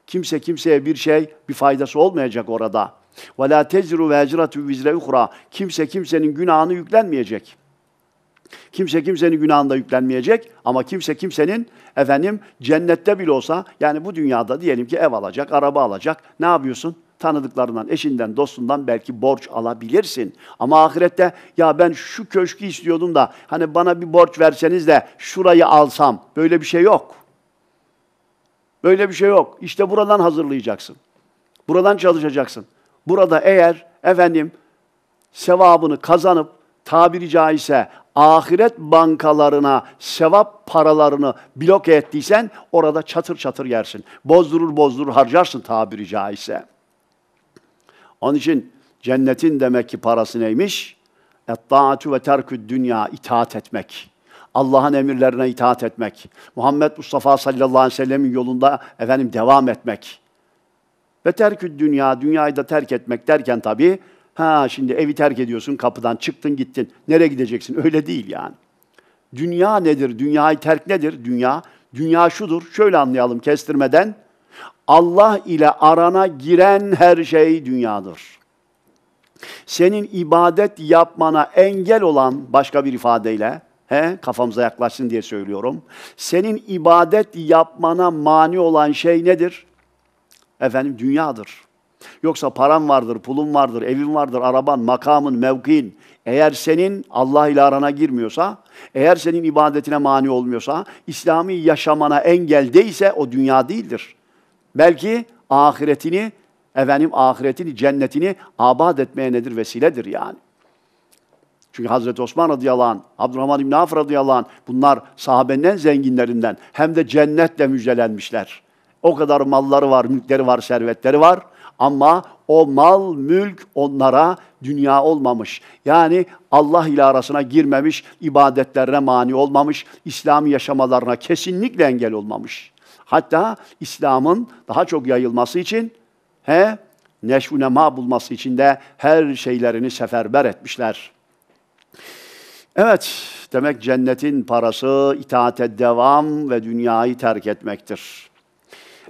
Kimse kimseye bir şey, bir faydası olmayacak orada. وَلَا تَزْرُ وَاَجْرَةُ vizre اُخْرَى Kimse kimsenin günahını yüklenmeyecek. Kimse kimsenin günahında yüklenmeyecek ama kimse kimsenin efendim cennette bile olsa yani bu dünyada diyelim ki ev alacak, araba alacak. Ne yapıyorsun? Tanıdıklarından, eşinden, dostundan belki borç alabilirsin. Ama ahirette ya ben şu köşkü istiyordum da hani bana bir borç verseniz de şurayı alsam. Böyle bir şey yok. Böyle bir şey yok. İşte buradan hazırlayacaksın. Buradan çalışacaksın. Burada eğer efendim sevabını kazanıp tabiri caizse ahiret bankalarına sevap paralarını bloke ettiysen orada çatır çatır yersin. Bozdurur bozdurur harcarsın tabiri caizse. Onun için cennetin demek ki parası neymiş? et ve terkü dünya itaat etmek. Allah'ın emirlerine itaat etmek. Muhammed Mustafa sallallahu aleyhi ve sellemin yolunda efendim devam etmek. Ve terkü dünya, dünyayı da terk etmek derken tabii Ha şimdi evi terk ediyorsun, kapıdan çıktın gittin. Nereye gideceksin? Öyle değil yani. Dünya nedir? Dünyayı terk nedir? Dünya, dünya şudur. Şöyle anlayalım kestirmeden. Allah ile arana giren her şey dünyadır. Senin ibadet yapmana engel olan başka bir ifadeyle He, kafamıza yaklaşsın diye söylüyorum. Senin ibadet yapmana mani olan şey nedir? Efendim dünyadır. Yoksa paran vardır, pulun vardır, evin vardır, araban, makamın, mevkin. Eğer senin Allah ile arana girmiyorsa, eğer senin ibadetine mani olmuyorsa, İslami yaşamana engel değilse o dünya değildir. Belki ahiretini, efendim ahiretini, cennetini abad etmeye nedir? Vesiledir yani. Çünkü Hazreti Osman radıyallahu anh, Abdurrahman İbn Avf radıyallahu anh, bunlar sahabenin en zenginlerinden hem de cennetle müjdelenmişler. O kadar malları var, mülkleri var, servetleri var. Ama o mal, mülk onlara dünya olmamış. Yani Allah ile arasına girmemiş, ibadetlerine mani olmamış, İslami yaşamalarına kesinlikle engel olmamış. Hatta İslam'ın daha çok yayılması için he neşvü nema bulması için de her şeylerini seferber etmişler. Evet, demek cennetin parası itaate devam ve dünyayı terk etmektir.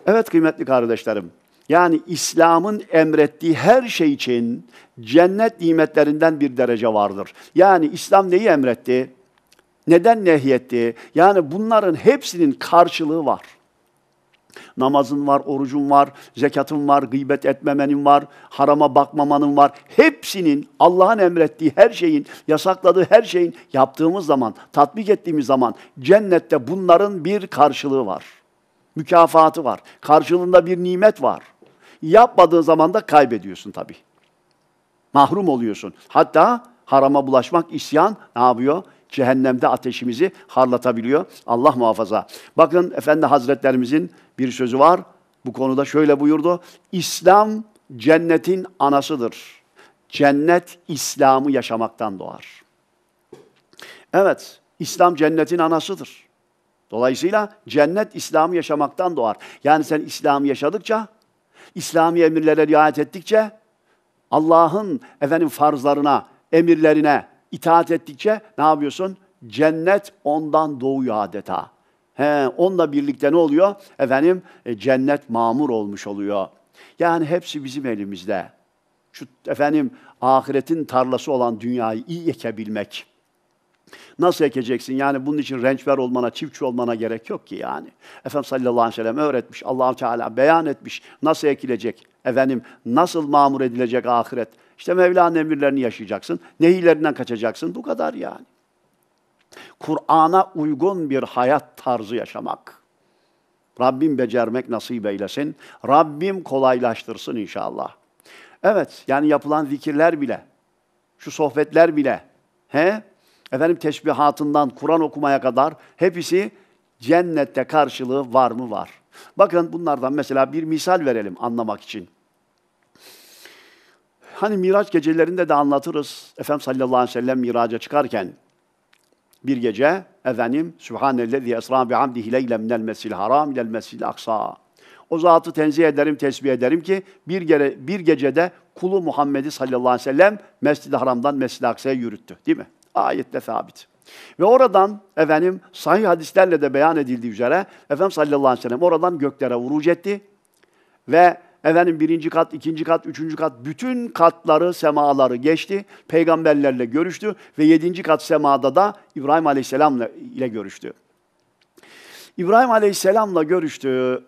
Evet kıymetli kardeşlerim, yani İslam'ın emrettiği her şey için cennet nimetlerinden bir derece vardır. Yani İslam neyi emretti? Neden nehyetti? Yani bunların hepsinin karşılığı var namazın var, orucun var, zekatın var, gıybet etmemenin var, harama bakmamanın var. Hepsinin Allah'ın emrettiği her şeyin, yasakladığı her şeyin yaptığımız zaman, tatbik ettiğimiz zaman cennette bunların bir karşılığı var. Mükafatı var. Karşılığında bir nimet var. Yapmadığın zaman da kaybediyorsun tabii. Mahrum oluyorsun. Hatta harama bulaşmak isyan ne yapıyor? cehennemde ateşimizi harlatabiliyor. Allah muhafaza. Bakın Efendi Hazretlerimizin bir sözü var. Bu konuda şöyle buyurdu. İslam cennetin anasıdır. Cennet İslam'ı yaşamaktan doğar. Evet, İslam cennetin anasıdır. Dolayısıyla cennet İslam'ı yaşamaktan doğar. Yani sen İslam'ı yaşadıkça, İslami emirlere riayet ettikçe Allah'ın efendim farzlarına, emirlerine, İtaat ettikçe ne yapıyorsun? Cennet ondan doğuyor adeta. He, onunla birlikte ne oluyor? Efendim e, cennet mamur olmuş oluyor. Yani hepsi bizim elimizde. Şu efendim ahiretin tarlası olan dünyayı iyi ekebilmek. Nasıl ekeceksin? Yani bunun için rençver olmana, çiftçi olmana gerek yok ki yani. Efendim sallallahu aleyhi ve sellem öğretmiş, allah Teala beyan etmiş. Nasıl ekilecek? Efendim nasıl mamur edilecek ahiret? İşte Mevla'nın emirlerini yaşayacaksın. Nehirlerinden kaçacaksın. Bu kadar yani. Kur'an'a uygun bir hayat tarzı yaşamak. Rabbim becermek nasip eylesin. Rabbim kolaylaştırsın inşallah. Evet, yani yapılan zikirler bile, şu sohbetler bile, he? Efendim teşbihatından Kur'an okumaya kadar hepsi cennette karşılığı var mı var. Bakın bunlardan mesela bir misal verelim anlamak için. Hani Miraç gecelerinde de anlatırız. Efendim sallallahu aleyhi ve sellem miraç'a çıkarken bir gece efendim Sübhanellezi esra bi hamdihi leyle minel mescil haram ilel mescil aksa. O zatı tenzih ederim, tesbih ederim ki bir, gere, bir gecede kulu Muhammed'i sallallahu aleyhi ve sellem Mescid-i Haram'dan Mescid-i Aksa'ya yürüttü. Değil mi? ayetle sabit. Ve oradan efendim sahih hadislerle de beyan edildiği üzere Efendim sallallahu aleyhi ve sellem oradan göklere vuruc etti ve Efendim birinci kat, ikinci kat, üçüncü kat, bütün katları, semaları geçti. Peygamberlerle görüştü ve yedinci kat semada da İbrahim Aleyhisselam ile görüştü. İbrahim Aleyhisselam'la görüştü.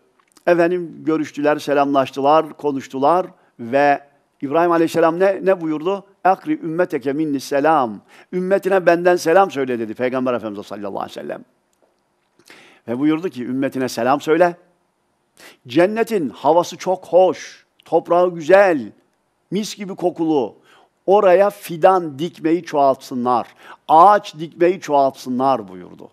Efendim görüştüler, selamlaştılar, konuştular ve İbrahim Aleyhisselam ne, ne buyurdu? Akri ümmeteke minni selam. Ümmetine benden selam söyle dedi Peygamber Efendimiz sallallahu aleyhi ve sellem. Ve buyurdu ki ümmetine selam söyle. Cennetin havası çok hoş, toprağı güzel, mis gibi kokulu. Oraya fidan dikmeyi çoğaltsınlar, ağaç dikmeyi çoğaltsınlar buyurdu.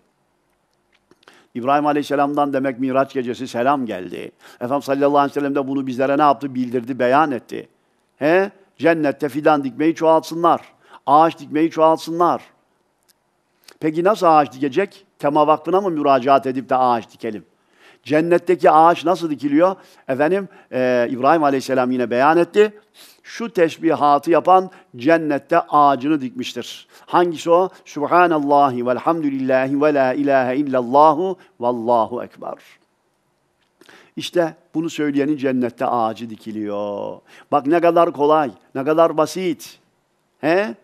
İbrahim Aleyhisselam'dan demek Miraç gecesi selam geldi. Efendim sallallahu aleyhi ve sellem de bunu bizlere ne yaptı? Bildirdi, beyan etti. He? Cennette fidan dikmeyi çoğaltsınlar. Ağaç dikmeyi çoğaltsınlar. Peki nasıl ağaç dikecek? Tema Vakfı'na mı müracaat edip de ağaç dikelim? Cennetteki ağaç nasıl dikiliyor? Efendim e, İbrahim Aleyhisselam yine beyan etti. Şu teşbihatı yapan cennette ağacını dikmiştir. Hangisi o? Subhanallahi velhamdülillahi ve la ilahe illallahu vallahu ekber. İşte bunu söyleyenin cennette ağacı dikiliyor. Bak ne kadar kolay, ne kadar basit. He?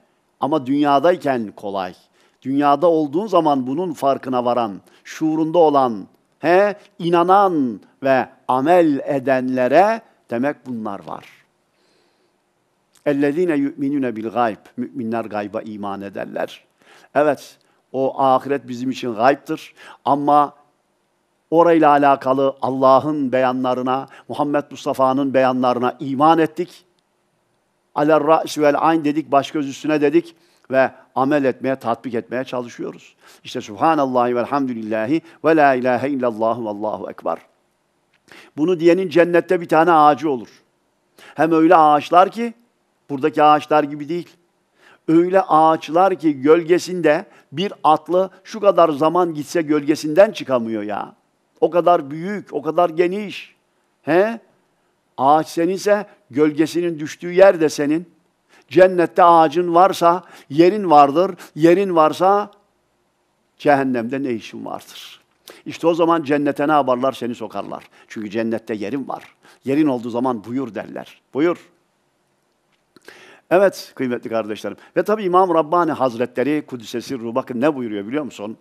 Ama dünyadayken kolay. Dünyada olduğun zaman bunun farkına varan, şuurunda olan, He, inanan ve amel edenlere demek bunlar var. Ellezine yu'minune bil gayb. Müminler gayba iman ederler. Evet, o ahiret bizim için gayptır. Ama orayla alakalı Allah'ın beyanlarına, Muhammed Mustafa'nın beyanlarına iman ettik. Aler ra's vel ayn dedik, baş göz üstüne dedik ve amel etmeye, tatbik etmeye çalışıyoruz. İşte Subhanallahi velhamdülillahi ve la ilahe illallah ve Allahu ekber. Bunu diyenin cennette bir tane ağacı olur. Hem öyle ağaçlar ki buradaki ağaçlar gibi değil. Öyle ağaçlar ki gölgesinde bir atlı şu kadar zaman gitse gölgesinden çıkamıyor ya. O kadar büyük, o kadar geniş. He? Ağaç seninse gölgesinin düştüğü yer de senin. Cennette ağacın varsa yerin vardır. Yerin varsa cehennemde ne işin vardır? İşte o zaman cennete ne yaparlar? Seni sokarlar. Çünkü cennette yerin var. Yerin olduğu zaman buyur derler. Buyur. Evet kıymetli kardeşlerim. Ve tabi İmam Rabbani Hazretleri Kudüs'esi ruh bakın ne buyuruyor biliyor musun?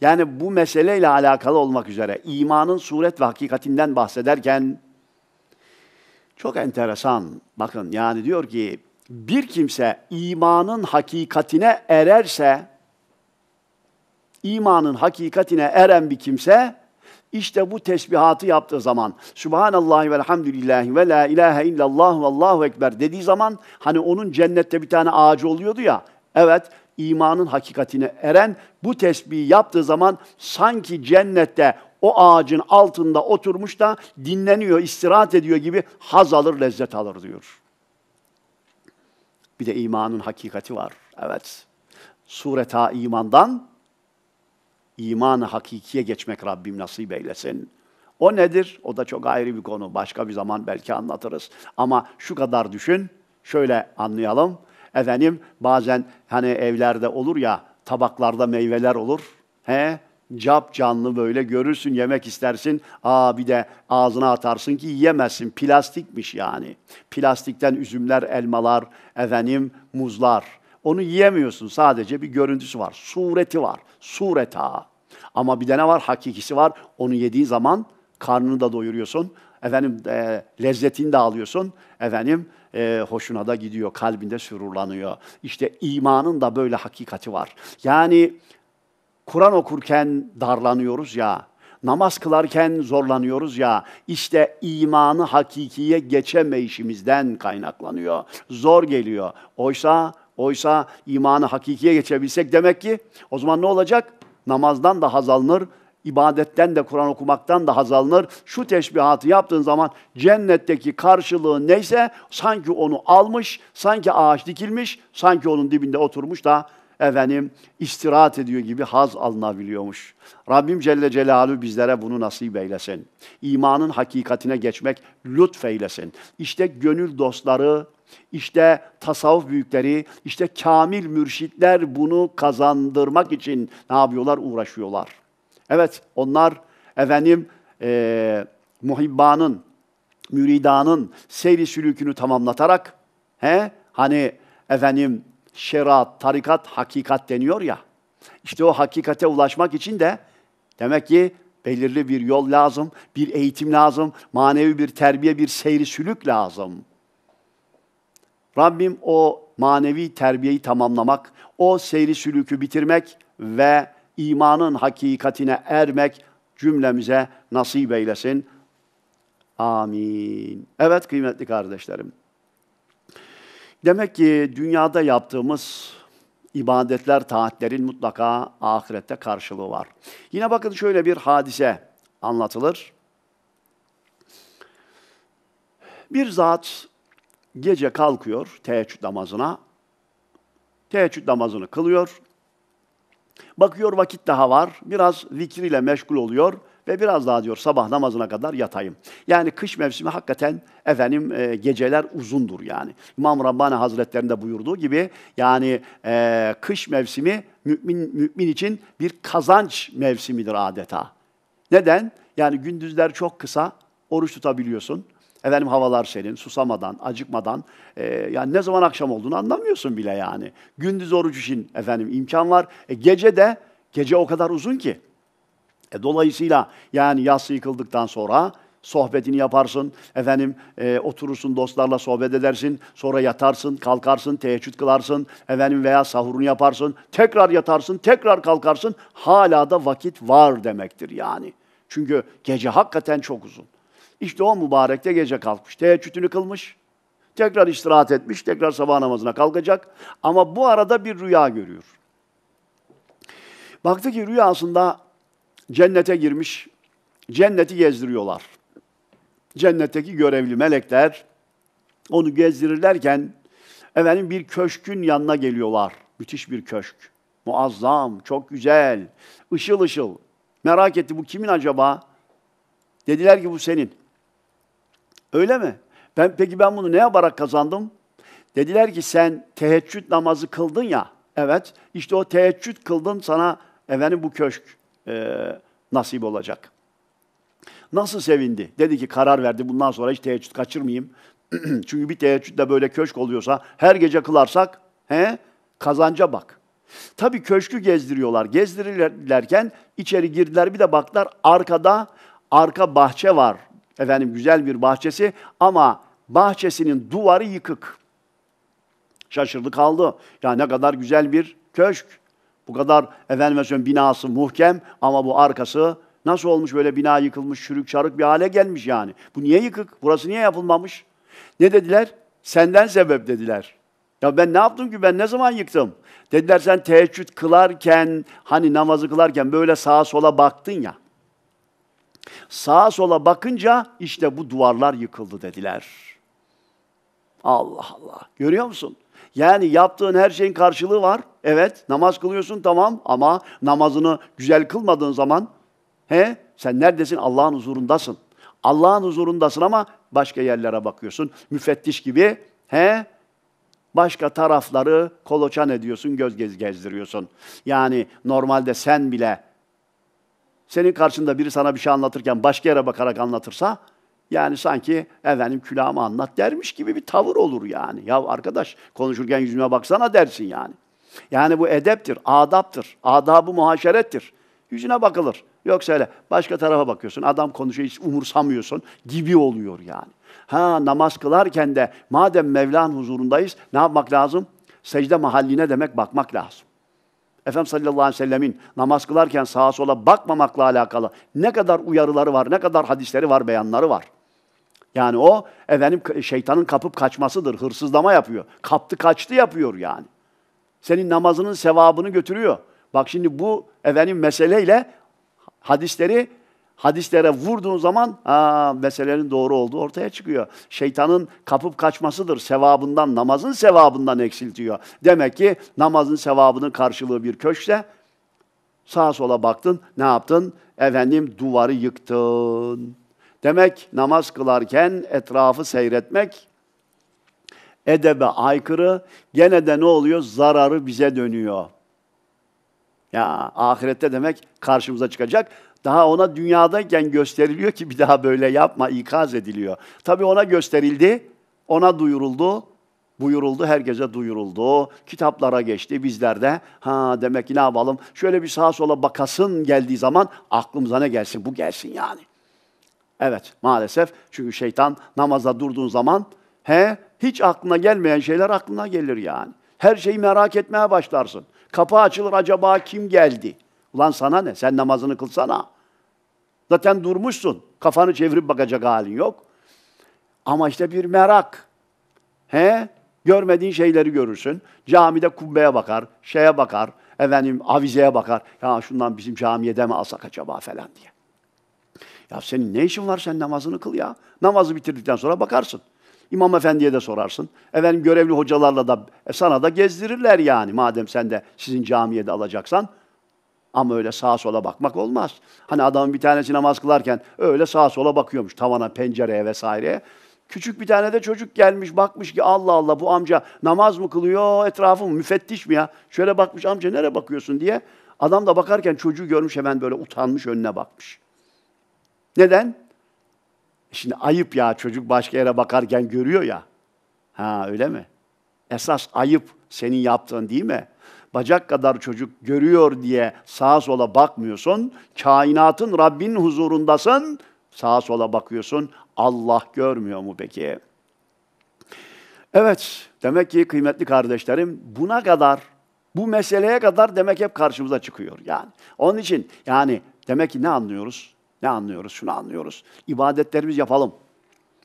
Yani bu meseleyle alakalı olmak üzere imanın suret ve hakikatinden bahsederken çok enteresan. Bakın yani diyor ki bir kimse imanın hakikatine ererse, imanın hakikatine eren bir kimse, işte bu tesbihatı yaptığı zaman Subhanallah ve elhamdülillahi ve la ilahe illallah ve Allahu ekber dediği zaman hani onun cennette bir tane ağacı oluyordu ya. Evet imanın hakikatine eren bu tesbihi yaptığı zaman sanki cennette o ağacın altında oturmuş da dinleniyor, istirahat ediyor gibi haz alır, lezzet alır diyor. Bir de imanın hakikati var. Evet. Sureta imandan imanı hakikiye geçmek Rabbim nasip eylesin. O nedir? O da çok ayrı bir konu. Başka bir zaman belki anlatırız. Ama şu kadar düşün, şöyle anlayalım. Efendim bazen hani evlerde olur ya tabaklarda meyveler olur. He? Cap canlı böyle görürsün, yemek istersin. Aa bir de ağzına atarsın ki yiyemezsin. Plastikmiş yani. Plastikten üzümler, elmalar, efendim muzlar. Onu yiyemiyorsun. Sadece bir görüntüsü var. Sureti var. Sureta. Ama bir de ne var? Hakikisi var. Onu yediğin zaman karnını da doyuruyorsun. Efendim e, lezzetini de alıyorsun. Efendim e, hoşuna da gidiyor. Kalbinde sürurlanıyor. İşte imanın da böyle hakikati var. Yani Kur'an okurken darlanıyoruz ya, namaz kılarken zorlanıyoruz ya, işte imanı hakikiye geçemeyişimizden kaynaklanıyor. Zor geliyor. Oysa oysa imanı hakikiye geçebilsek demek ki o zaman ne olacak? Namazdan da haz alınır, ibadetten de Kur'an okumaktan da haz alınır. Şu teşbihatı yaptığın zaman cennetteki karşılığı neyse sanki onu almış, sanki ağaç dikilmiş, sanki onun dibinde oturmuş da efendim istirahat ediyor gibi haz alınabiliyormuş. Rabbim Celle Celaluhu bizlere bunu nasip eylesin. İmanın hakikatine geçmek lütfeylesin. İşte gönül dostları, işte tasavvuf büyükleri, işte kamil mürşitler bunu kazandırmak için ne yapıyorlar? Uğraşıyorlar. Evet onlar efendim e, muhibbanın, müridanın seyri sülükünü tamamlatarak he, hani efendim şeriat, tarikat, hakikat deniyor ya. İşte o hakikate ulaşmak için de demek ki belirli bir yol lazım, bir eğitim lazım, manevi bir terbiye, bir seyri sülük lazım. Rabbim o manevi terbiyeyi tamamlamak, o seyri sülükü bitirmek ve imanın hakikatine ermek cümlemize nasip eylesin. Amin. Evet kıymetli kardeşlerim. Demek ki dünyada yaptığımız ibadetler, taatlerin mutlaka ahirette karşılığı var. Yine bakın şöyle bir hadise anlatılır. Bir zat gece kalkıyor teheccüd namazına. Teheccüd namazını kılıyor. Bakıyor vakit daha var. Biraz zikriyle meşgul oluyor ve biraz daha diyor sabah namazına kadar yatayım. Yani kış mevsimi hakikaten efendim e, geceler uzundur yani. İmam Rabbani Hazretleri'nin buyurduğu gibi yani e, kış mevsimi mümin, mümin için bir kazanç mevsimidir adeta. Neden? Yani gündüzler çok kısa, oruç tutabiliyorsun. Efendim havalar serin, susamadan, acıkmadan, e, yani ne zaman akşam olduğunu anlamıyorsun bile yani. Gündüz oruç için efendim imkan var. E, gece de, gece o kadar uzun ki. E, dolayısıyla yani yas yıkıldıktan sonra sohbetini yaparsın, efendim e, oturursun dostlarla sohbet edersin, sonra yatarsın, kalkarsın, teheccüd kılarsın, efendim veya sahurunu yaparsın, tekrar yatarsın, tekrar kalkarsın, hala da vakit var demektir yani. Çünkü gece hakikaten çok uzun. İşte o mübarekte gece kalkmış, teheccüdünü kılmış, tekrar istirahat etmiş, tekrar sabah namazına kalkacak ama bu arada bir rüya görüyor. Baktı ki rüyasında Cennete girmiş, cenneti gezdiriyorlar. Cennetteki görevli melekler onu gezdirirlerken efendim bir köşkün yanına geliyorlar. Müthiş bir köşk. Muazzam, çok güzel, ışıl ışıl. Merak etti bu kimin acaba? Dediler ki bu senin. Öyle mi? Ben peki ben bunu ne yaparak kazandım? Dediler ki sen teheccüd namazı kıldın ya. Evet. İşte o teheccüd kıldın sana efendim bu köşk e, nasip olacak. Nasıl sevindi? Dedi ki karar verdi bundan sonra hiç teheccüd kaçırmayayım. Çünkü bir de böyle köşk oluyorsa her gece kılarsak he, kazanca bak. Tabii köşkü gezdiriyorlar. Gezdirirlerken içeri girdiler bir de baklar arkada arka bahçe var. Efendim güzel bir bahçesi ama bahçesinin duvarı yıkık. Şaşırdı kaldı. Ya ne kadar güzel bir köşk. Bu kadar efendim mesela binası muhkem ama bu arkası nasıl olmuş böyle bina yıkılmış, çürük çarık bir hale gelmiş yani. Bu niye yıkık? Burası niye yapılmamış? Ne dediler? Senden sebep dediler. Ya ben ne yaptım ki ben ne zaman yıktım? Dediler sen teheccüd kılarken hani namazı kılarken böyle sağa sola baktın ya. Sağa sola bakınca işte bu duvarlar yıkıldı dediler. Allah Allah. Görüyor musun? Yani yaptığın her şeyin karşılığı var. Evet, namaz kılıyorsun tamam ama namazını güzel kılmadığın zaman he sen neredesin? Allah'ın huzurundasın. Allah'ın huzurundasın ama başka yerlere bakıyorsun. Müfettiş gibi he başka tarafları koloçan ediyorsun, göz gez gezdiriyorsun. Yani normalde sen bile senin karşında biri sana bir şey anlatırken başka yere bakarak anlatırsa yani sanki efendim külahımı anlat dermiş gibi bir tavır olur yani. Ya arkadaş konuşurken yüzüme baksana dersin yani. Yani bu edeptir, adaptır, adabı muhaşerettir. Yüzüne bakılır. Yoksa öyle başka tarafa bakıyorsun, adam konuşuyor hiç umursamıyorsun gibi oluyor yani. Ha namaz kılarken de madem Mevla'nın huzurundayız ne yapmak lazım? Secde mahalline demek bakmak lazım. Efendim sallallahu aleyhi ve sellemin namaz kılarken sağa sola bakmamakla alakalı ne kadar uyarıları var, ne kadar hadisleri var, beyanları var. Yani o efendim şeytanın kapıp kaçmasıdır. Hırsızlama yapıyor. Kaptı kaçtı yapıyor yani. Senin namazının sevabını götürüyor. Bak şimdi bu efendim meseleyle hadisleri hadislere vurduğun zaman aa, meselenin doğru olduğu ortaya çıkıyor. Şeytanın kapıp kaçmasıdır. Sevabından, namazın sevabından eksiltiyor. Demek ki namazın sevabının karşılığı bir köşkse sağa sola baktın, ne yaptın? Efendim duvarı yıktın. Demek namaz kılarken etrafı seyretmek edebe aykırı. Gene de ne oluyor? Zararı bize dönüyor. Ya ahirette demek karşımıza çıkacak daha ona dünyadayken gösteriliyor ki bir daha böyle yapma, ikaz ediliyor. Tabii ona gösterildi, ona duyuruldu, buyuruldu, herkese duyuruldu. Kitaplara geçti bizler de. Ha demek ki ne yapalım? Şöyle bir sağa sola bakasın geldiği zaman aklımıza ne gelsin? Bu gelsin yani. Evet maalesef çünkü şeytan namaza durduğun zaman he hiç aklına gelmeyen şeyler aklına gelir yani. Her şeyi merak etmeye başlarsın. Kapı açılır acaba kim geldi? Ulan sana ne? Sen namazını kılsana. Zaten durmuşsun. Kafanı çevirip bakacak halin yok. Ama işte bir merak. He? Görmediğin şeyleri görürsün. Camide kubbeye bakar, şeye bakar, efendim avizeye bakar. Ya şundan bizim camiye mi alsak acaba falan diye. Ya senin ne işin var sen namazını kıl ya. Namazı bitirdikten sonra bakarsın. İmam efendiye de sorarsın. Efendim görevli hocalarla da e, sana da gezdirirler yani madem sen de sizin camiye de alacaksan. Ama öyle sağa sola bakmak olmaz. Hani adamın bir tanesi namaz kılarken öyle sağa sola bakıyormuş tavana, pencereye vesaire. Küçük bir tane de çocuk gelmiş bakmış ki Allah Allah bu amca namaz mı kılıyor etrafı mı müfettiş mi ya? Şöyle bakmış amca nereye bakıyorsun diye. Adam da bakarken çocuğu görmüş hemen böyle utanmış önüne bakmış. Neden? E şimdi ayıp ya çocuk başka yere bakarken görüyor ya. Ha öyle mi? Esas ayıp senin yaptığın değil mi? bacak kadar çocuk görüyor diye sağa sola bakmıyorsun. Kainatın Rabbin huzurundasın. Sağa sola bakıyorsun. Allah görmüyor mu peki? Evet, demek ki kıymetli kardeşlerim buna kadar bu meseleye kadar demek hep karşımıza çıkıyor yani. Onun için yani demek ki ne anlıyoruz? Ne anlıyoruz? Şunu anlıyoruz. İbadetlerimizi yapalım.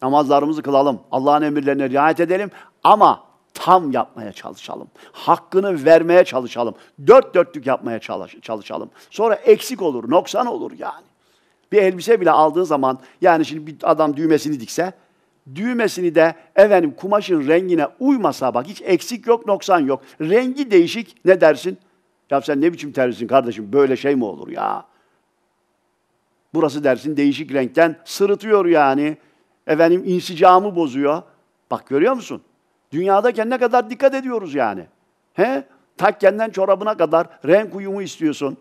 Namazlarımızı kılalım. Allah'ın emirlerine riayet edelim. Ama tam yapmaya çalışalım. Hakkını vermeye çalışalım. Dört dörtlük yapmaya çalış- çalışalım. Sonra eksik olur, noksan olur yani. Bir elbise bile aldığın zaman yani şimdi bir adam düğmesini dikse düğmesini de efendim kumaşın rengine uymasa bak hiç eksik yok noksan yok. Rengi değişik ne dersin? Ya sen ne biçim terlisin kardeşim böyle şey mi olur ya? Burası dersin değişik renkten sırıtıyor yani. Efendim insicamı bozuyor. Bak görüyor musun? Dünyadayken ne kadar dikkat ediyoruz yani. He? Takkenden çorabına kadar renk uyumu istiyorsun.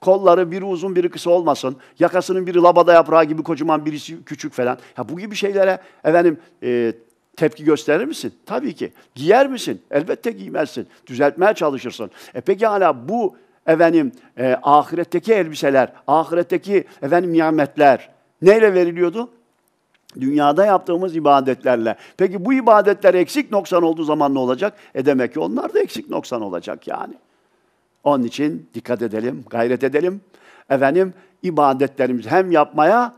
Kolları biri uzun biri kısa olmasın. Yakasının biri labada yaprağı gibi kocaman birisi küçük falan. Ya bu gibi şeylere efendim e, tepki gösterir misin? Tabii ki. Giyer misin? Elbette giymezsin. Düzeltmeye çalışırsın. E peki hala bu efendim e, ahiretteki elbiseler, ahiretteki efendim nimetler neyle veriliyordu? Dünyada yaptığımız ibadetlerle. Peki bu ibadetler eksik noksan olduğu zaman ne olacak? E demek ki onlar da eksik noksan olacak yani. Onun için dikkat edelim, gayret edelim. Efendim ibadetlerimizi hem yapmaya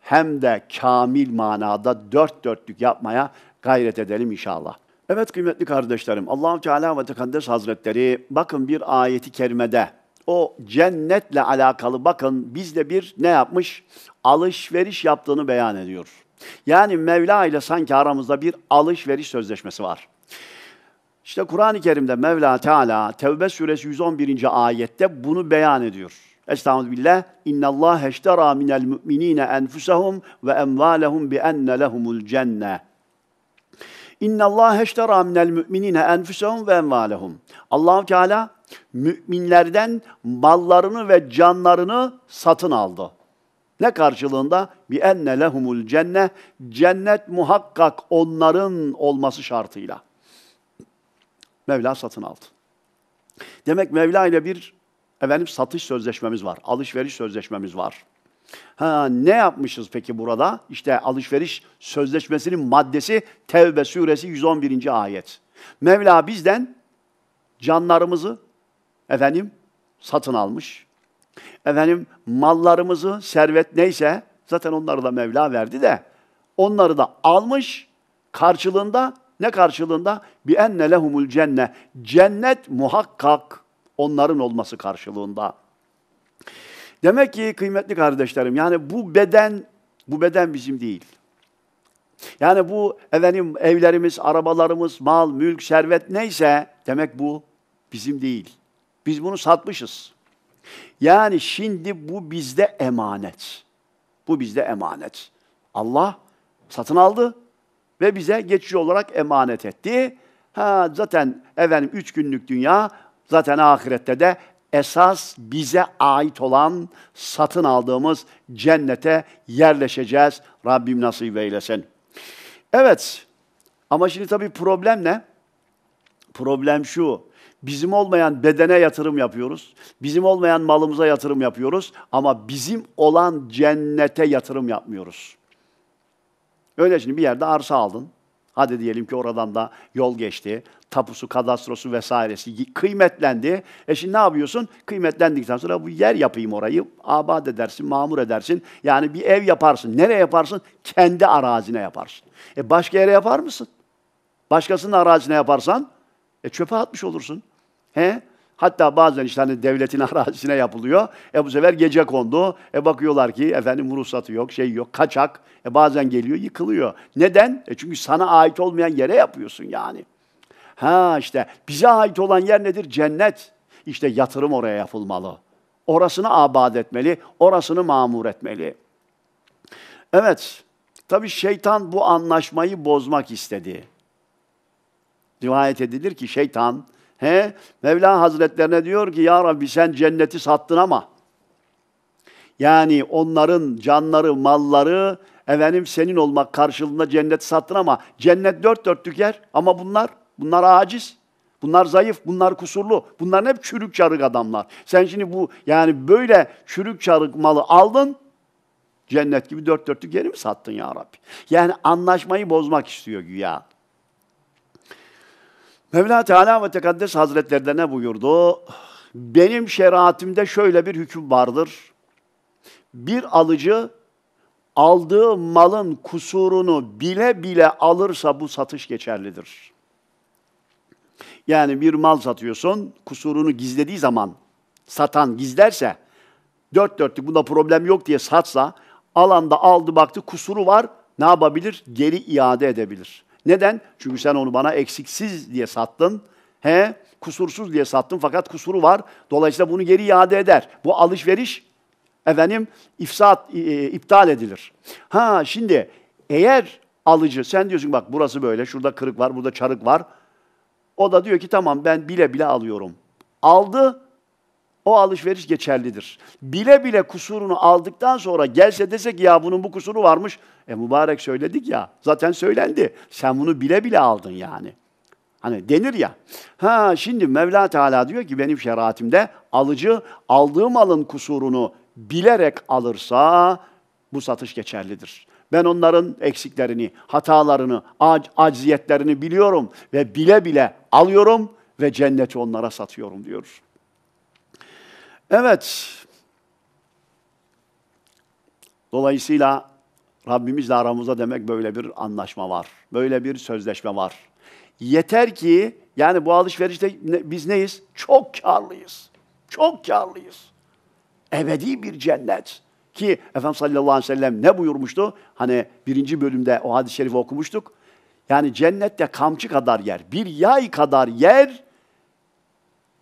hem de kamil manada dört dörtlük yapmaya gayret edelim inşallah. Evet kıymetli kardeşlerim, Allahu Teala ve Tekaddes Hazretleri bakın bir ayeti kerimede o cennetle alakalı bakın bizde bir ne yapmış? Alışveriş yaptığını beyan ediyor. Yani Mevla ile sanki aramızda bir alışveriş sözleşmesi var. İşte Kur'an-ı Kerim'de Mevla Teala Tevbe suresi 111. ayette bunu beyan ediyor. Estağfirullah. İnna Allah eştera minel mu'minine enfusahum ve emvalehum bi enne lehumul cenne. İnna Allah eştera minel mu'minine enfusahum ve emvalehum. Allahu Teala müminlerden mallarını ve canlarını satın aldı. Ne karşılığında? bir enne lehumul cenne. Cennet muhakkak onların olması şartıyla. Mevla satın aldı. Demek Mevla ile bir efendim satış sözleşmemiz var. Alışveriş sözleşmemiz var. Ha, ne yapmışız peki burada? İşte alışveriş sözleşmesinin maddesi Tevbe suresi 111. ayet. Mevla bizden canlarımızı efendim satın almış. Efendim mallarımızı, servet neyse zaten onları da Mevla verdi de onları da almış karşılığında ne karşılığında? bir enne lehumul cenne. Cennet muhakkak onların olması karşılığında. Demek ki kıymetli kardeşlerim yani bu beden bu beden bizim değil. Yani bu efendim evlerimiz, arabalarımız, mal, mülk, servet neyse demek bu bizim değil. Biz bunu satmışız. Yani şimdi bu bizde emanet. Bu bizde emanet. Allah satın aldı ve bize geçici olarak emanet etti. Ha, zaten efendim üç günlük dünya zaten ahirette de esas bize ait olan satın aldığımız cennete yerleşeceğiz. Rabbim nasip eylesin. Evet ama şimdi tabii problem ne? Problem şu. Bizim olmayan bedene yatırım yapıyoruz. Bizim olmayan malımıza yatırım yapıyoruz ama bizim olan cennete yatırım yapmıyoruz. Öyle şimdi bir yerde arsa aldın. Hadi diyelim ki oradan da yol geçti. Tapusu, kadastrosu vesairesi kıymetlendi. E şimdi ne yapıyorsun? Kıymetlendikten sonra bu yer yapayım orayı. Abad edersin, mamur edersin. Yani bir ev yaparsın. Nereye yaparsın? Kendi arazine yaparsın. E başka yere yapar mısın? Başkasının arazine yaparsan e çöpe atmış olursun. He? Hatta bazen işte hani devletin arazisine yapılıyor. E bu sefer gece kondu. E bakıyorlar ki efendim ruhsatı yok, şey yok, kaçak. E bazen geliyor, yıkılıyor. Neden? E çünkü sana ait olmayan yere yapıyorsun yani. Ha işte bize ait olan yer nedir? Cennet. İşte yatırım oraya yapılmalı. Orasını abad etmeli, orasını mamur etmeli. Evet, tabi şeytan bu anlaşmayı bozmak istedi. Rivayet edilir ki şeytan He? Mevla Hazretlerine diyor ki ya Rabbi sen cenneti sattın ama yani onların canları, malları efendim senin olmak karşılığında cenneti sattın ama cennet dört dörtlük yer ama bunlar bunlar aciz. Bunlar zayıf, bunlar kusurlu. Bunların hep çürük çarık adamlar. Sen şimdi bu yani böyle çürük çarık malı aldın. Cennet gibi dört dörtlük yeri mi sattın ya Rabbi? Yani anlaşmayı bozmak istiyor güya. Mevla Teala ve Tekaddes Hazretleri ne buyurdu? Benim şeriatimde şöyle bir hüküm vardır. Bir alıcı aldığı malın kusurunu bile bile alırsa bu satış geçerlidir. Yani bir mal satıyorsun, kusurunu gizlediği zaman satan gizlerse, dört dörtlük bunda problem yok diye satsa, alanda aldı baktı kusuru var, ne yapabilir? Geri iade edebilir. Neden? Çünkü sen onu bana eksiksiz diye sattın. He? Kusursuz diye sattın fakat kusuru var. Dolayısıyla bunu geri iade eder. Bu alışveriş efendim ifsat, e, iptal edilir. Ha şimdi eğer alıcı sen diyorsun bak burası böyle, şurada kırık var, burada çarık var. O da diyor ki tamam ben bile bile alıyorum. Aldı o alışveriş geçerlidir. Bile bile kusurunu aldıktan sonra gelse desek ya bunun bu kusuru varmış. E mübarek söyledik ya. Zaten söylendi. Sen bunu bile bile aldın yani. Hani denir ya. Ha şimdi Mevla Teala diyor ki benim şeriatimde alıcı aldığı malın kusurunu bilerek alırsa bu satış geçerlidir. Ben onların eksiklerini, hatalarını, ac- acziyetlerini biliyorum ve bile bile alıyorum ve cenneti onlara satıyorum diyoruz. Evet. Dolayısıyla Rabbimizle aramızda demek böyle bir anlaşma var. Böyle bir sözleşme var. Yeter ki yani bu alışverişte biz neyiz? Çok karlıyız. Çok karlıyız. Ebedi bir cennet. Ki Efendimiz sallallahu aleyhi ve sellem ne buyurmuştu? Hani birinci bölümde o hadis-i şerifi okumuştuk. Yani cennette kamçı kadar yer, bir yay kadar yer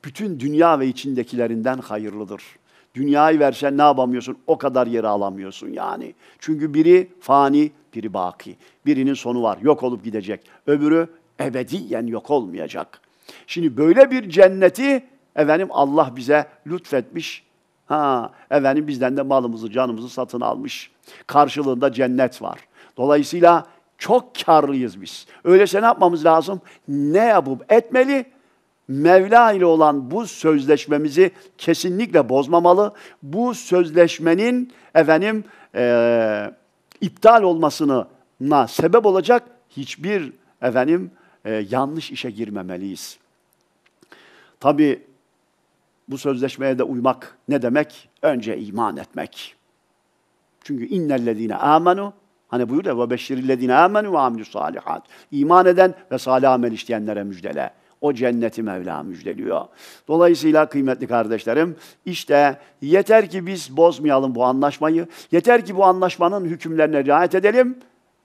bütün dünya ve içindekilerinden hayırlıdır. Dünyayı versen ne yapamıyorsun? O kadar yere alamıyorsun yani. Çünkü biri fani, biri baki. Birinin sonu var, yok olup gidecek. Öbürü ebediyen yok olmayacak. Şimdi böyle bir cenneti efendim Allah bize lütfetmiş. Ha, efendim bizden de malımızı, canımızı satın almış. Karşılığında cennet var. Dolayısıyla çok karlıyız biz. Öyleyse ne yapmamız lazım? Ne yapıp etmeli? Mevla ile olan bu sözleşmemizi kesinlikle bozmamalı. Bu sözleşmenin efendim e, iptal olmasına sebep olacak hiçbir efendim e, yanlış işe girmemeliyiz. Tabi bu sözleşmeye de uymak ne demek? Önce iman etmek. Çünkü innellezine amenu hani buyur buyuruyor ve beşirillezine amenu ve amilü salihat. İman eden ve salih amel işleyenlere müjdele o cenneti Mevla müjdeliyor. Dolayısıyla kıymetli kardeşlerim işte yeter ki biz bozmayalım bu anlaşmayı. Yeter ki bu anlaşmanın hükümlerine riayet edelim.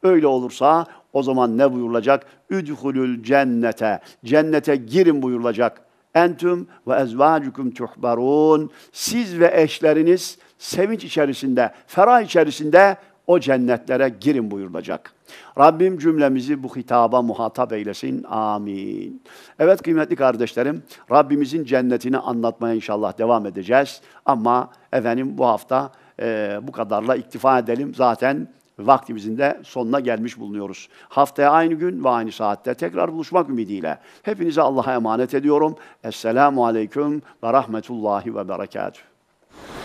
Öyle olursa o zaman ne buyurulacak? Üdhulül cennete. Cennete girin buyurulacak. Entüm ve ezvacukum tuhbarun. Siz ve eşleriniz sevinç içerisinde, ferah içerisinde o cennetlere girin buyurulacak. Rabbim cümlemizi bu hitaba muhatap eylesin. Amin. Evet kıymetli kardeşlerim, Rabbimizin cennetini anlatmaya inşallah devam edeceğiz. Ama efendim bu hafta e, bu kadarla iktifa edelim. Zaten vaktimizin de sonuna gelmiş bulunuyoruz. Haftaya aynı gün ve aynı saatte tekrar buluşmak ümidiyle. Hepinize Allah'a emanet ediyorum. Esselamu Aleyküm ve Rahmetullahi ve Berekatuhu.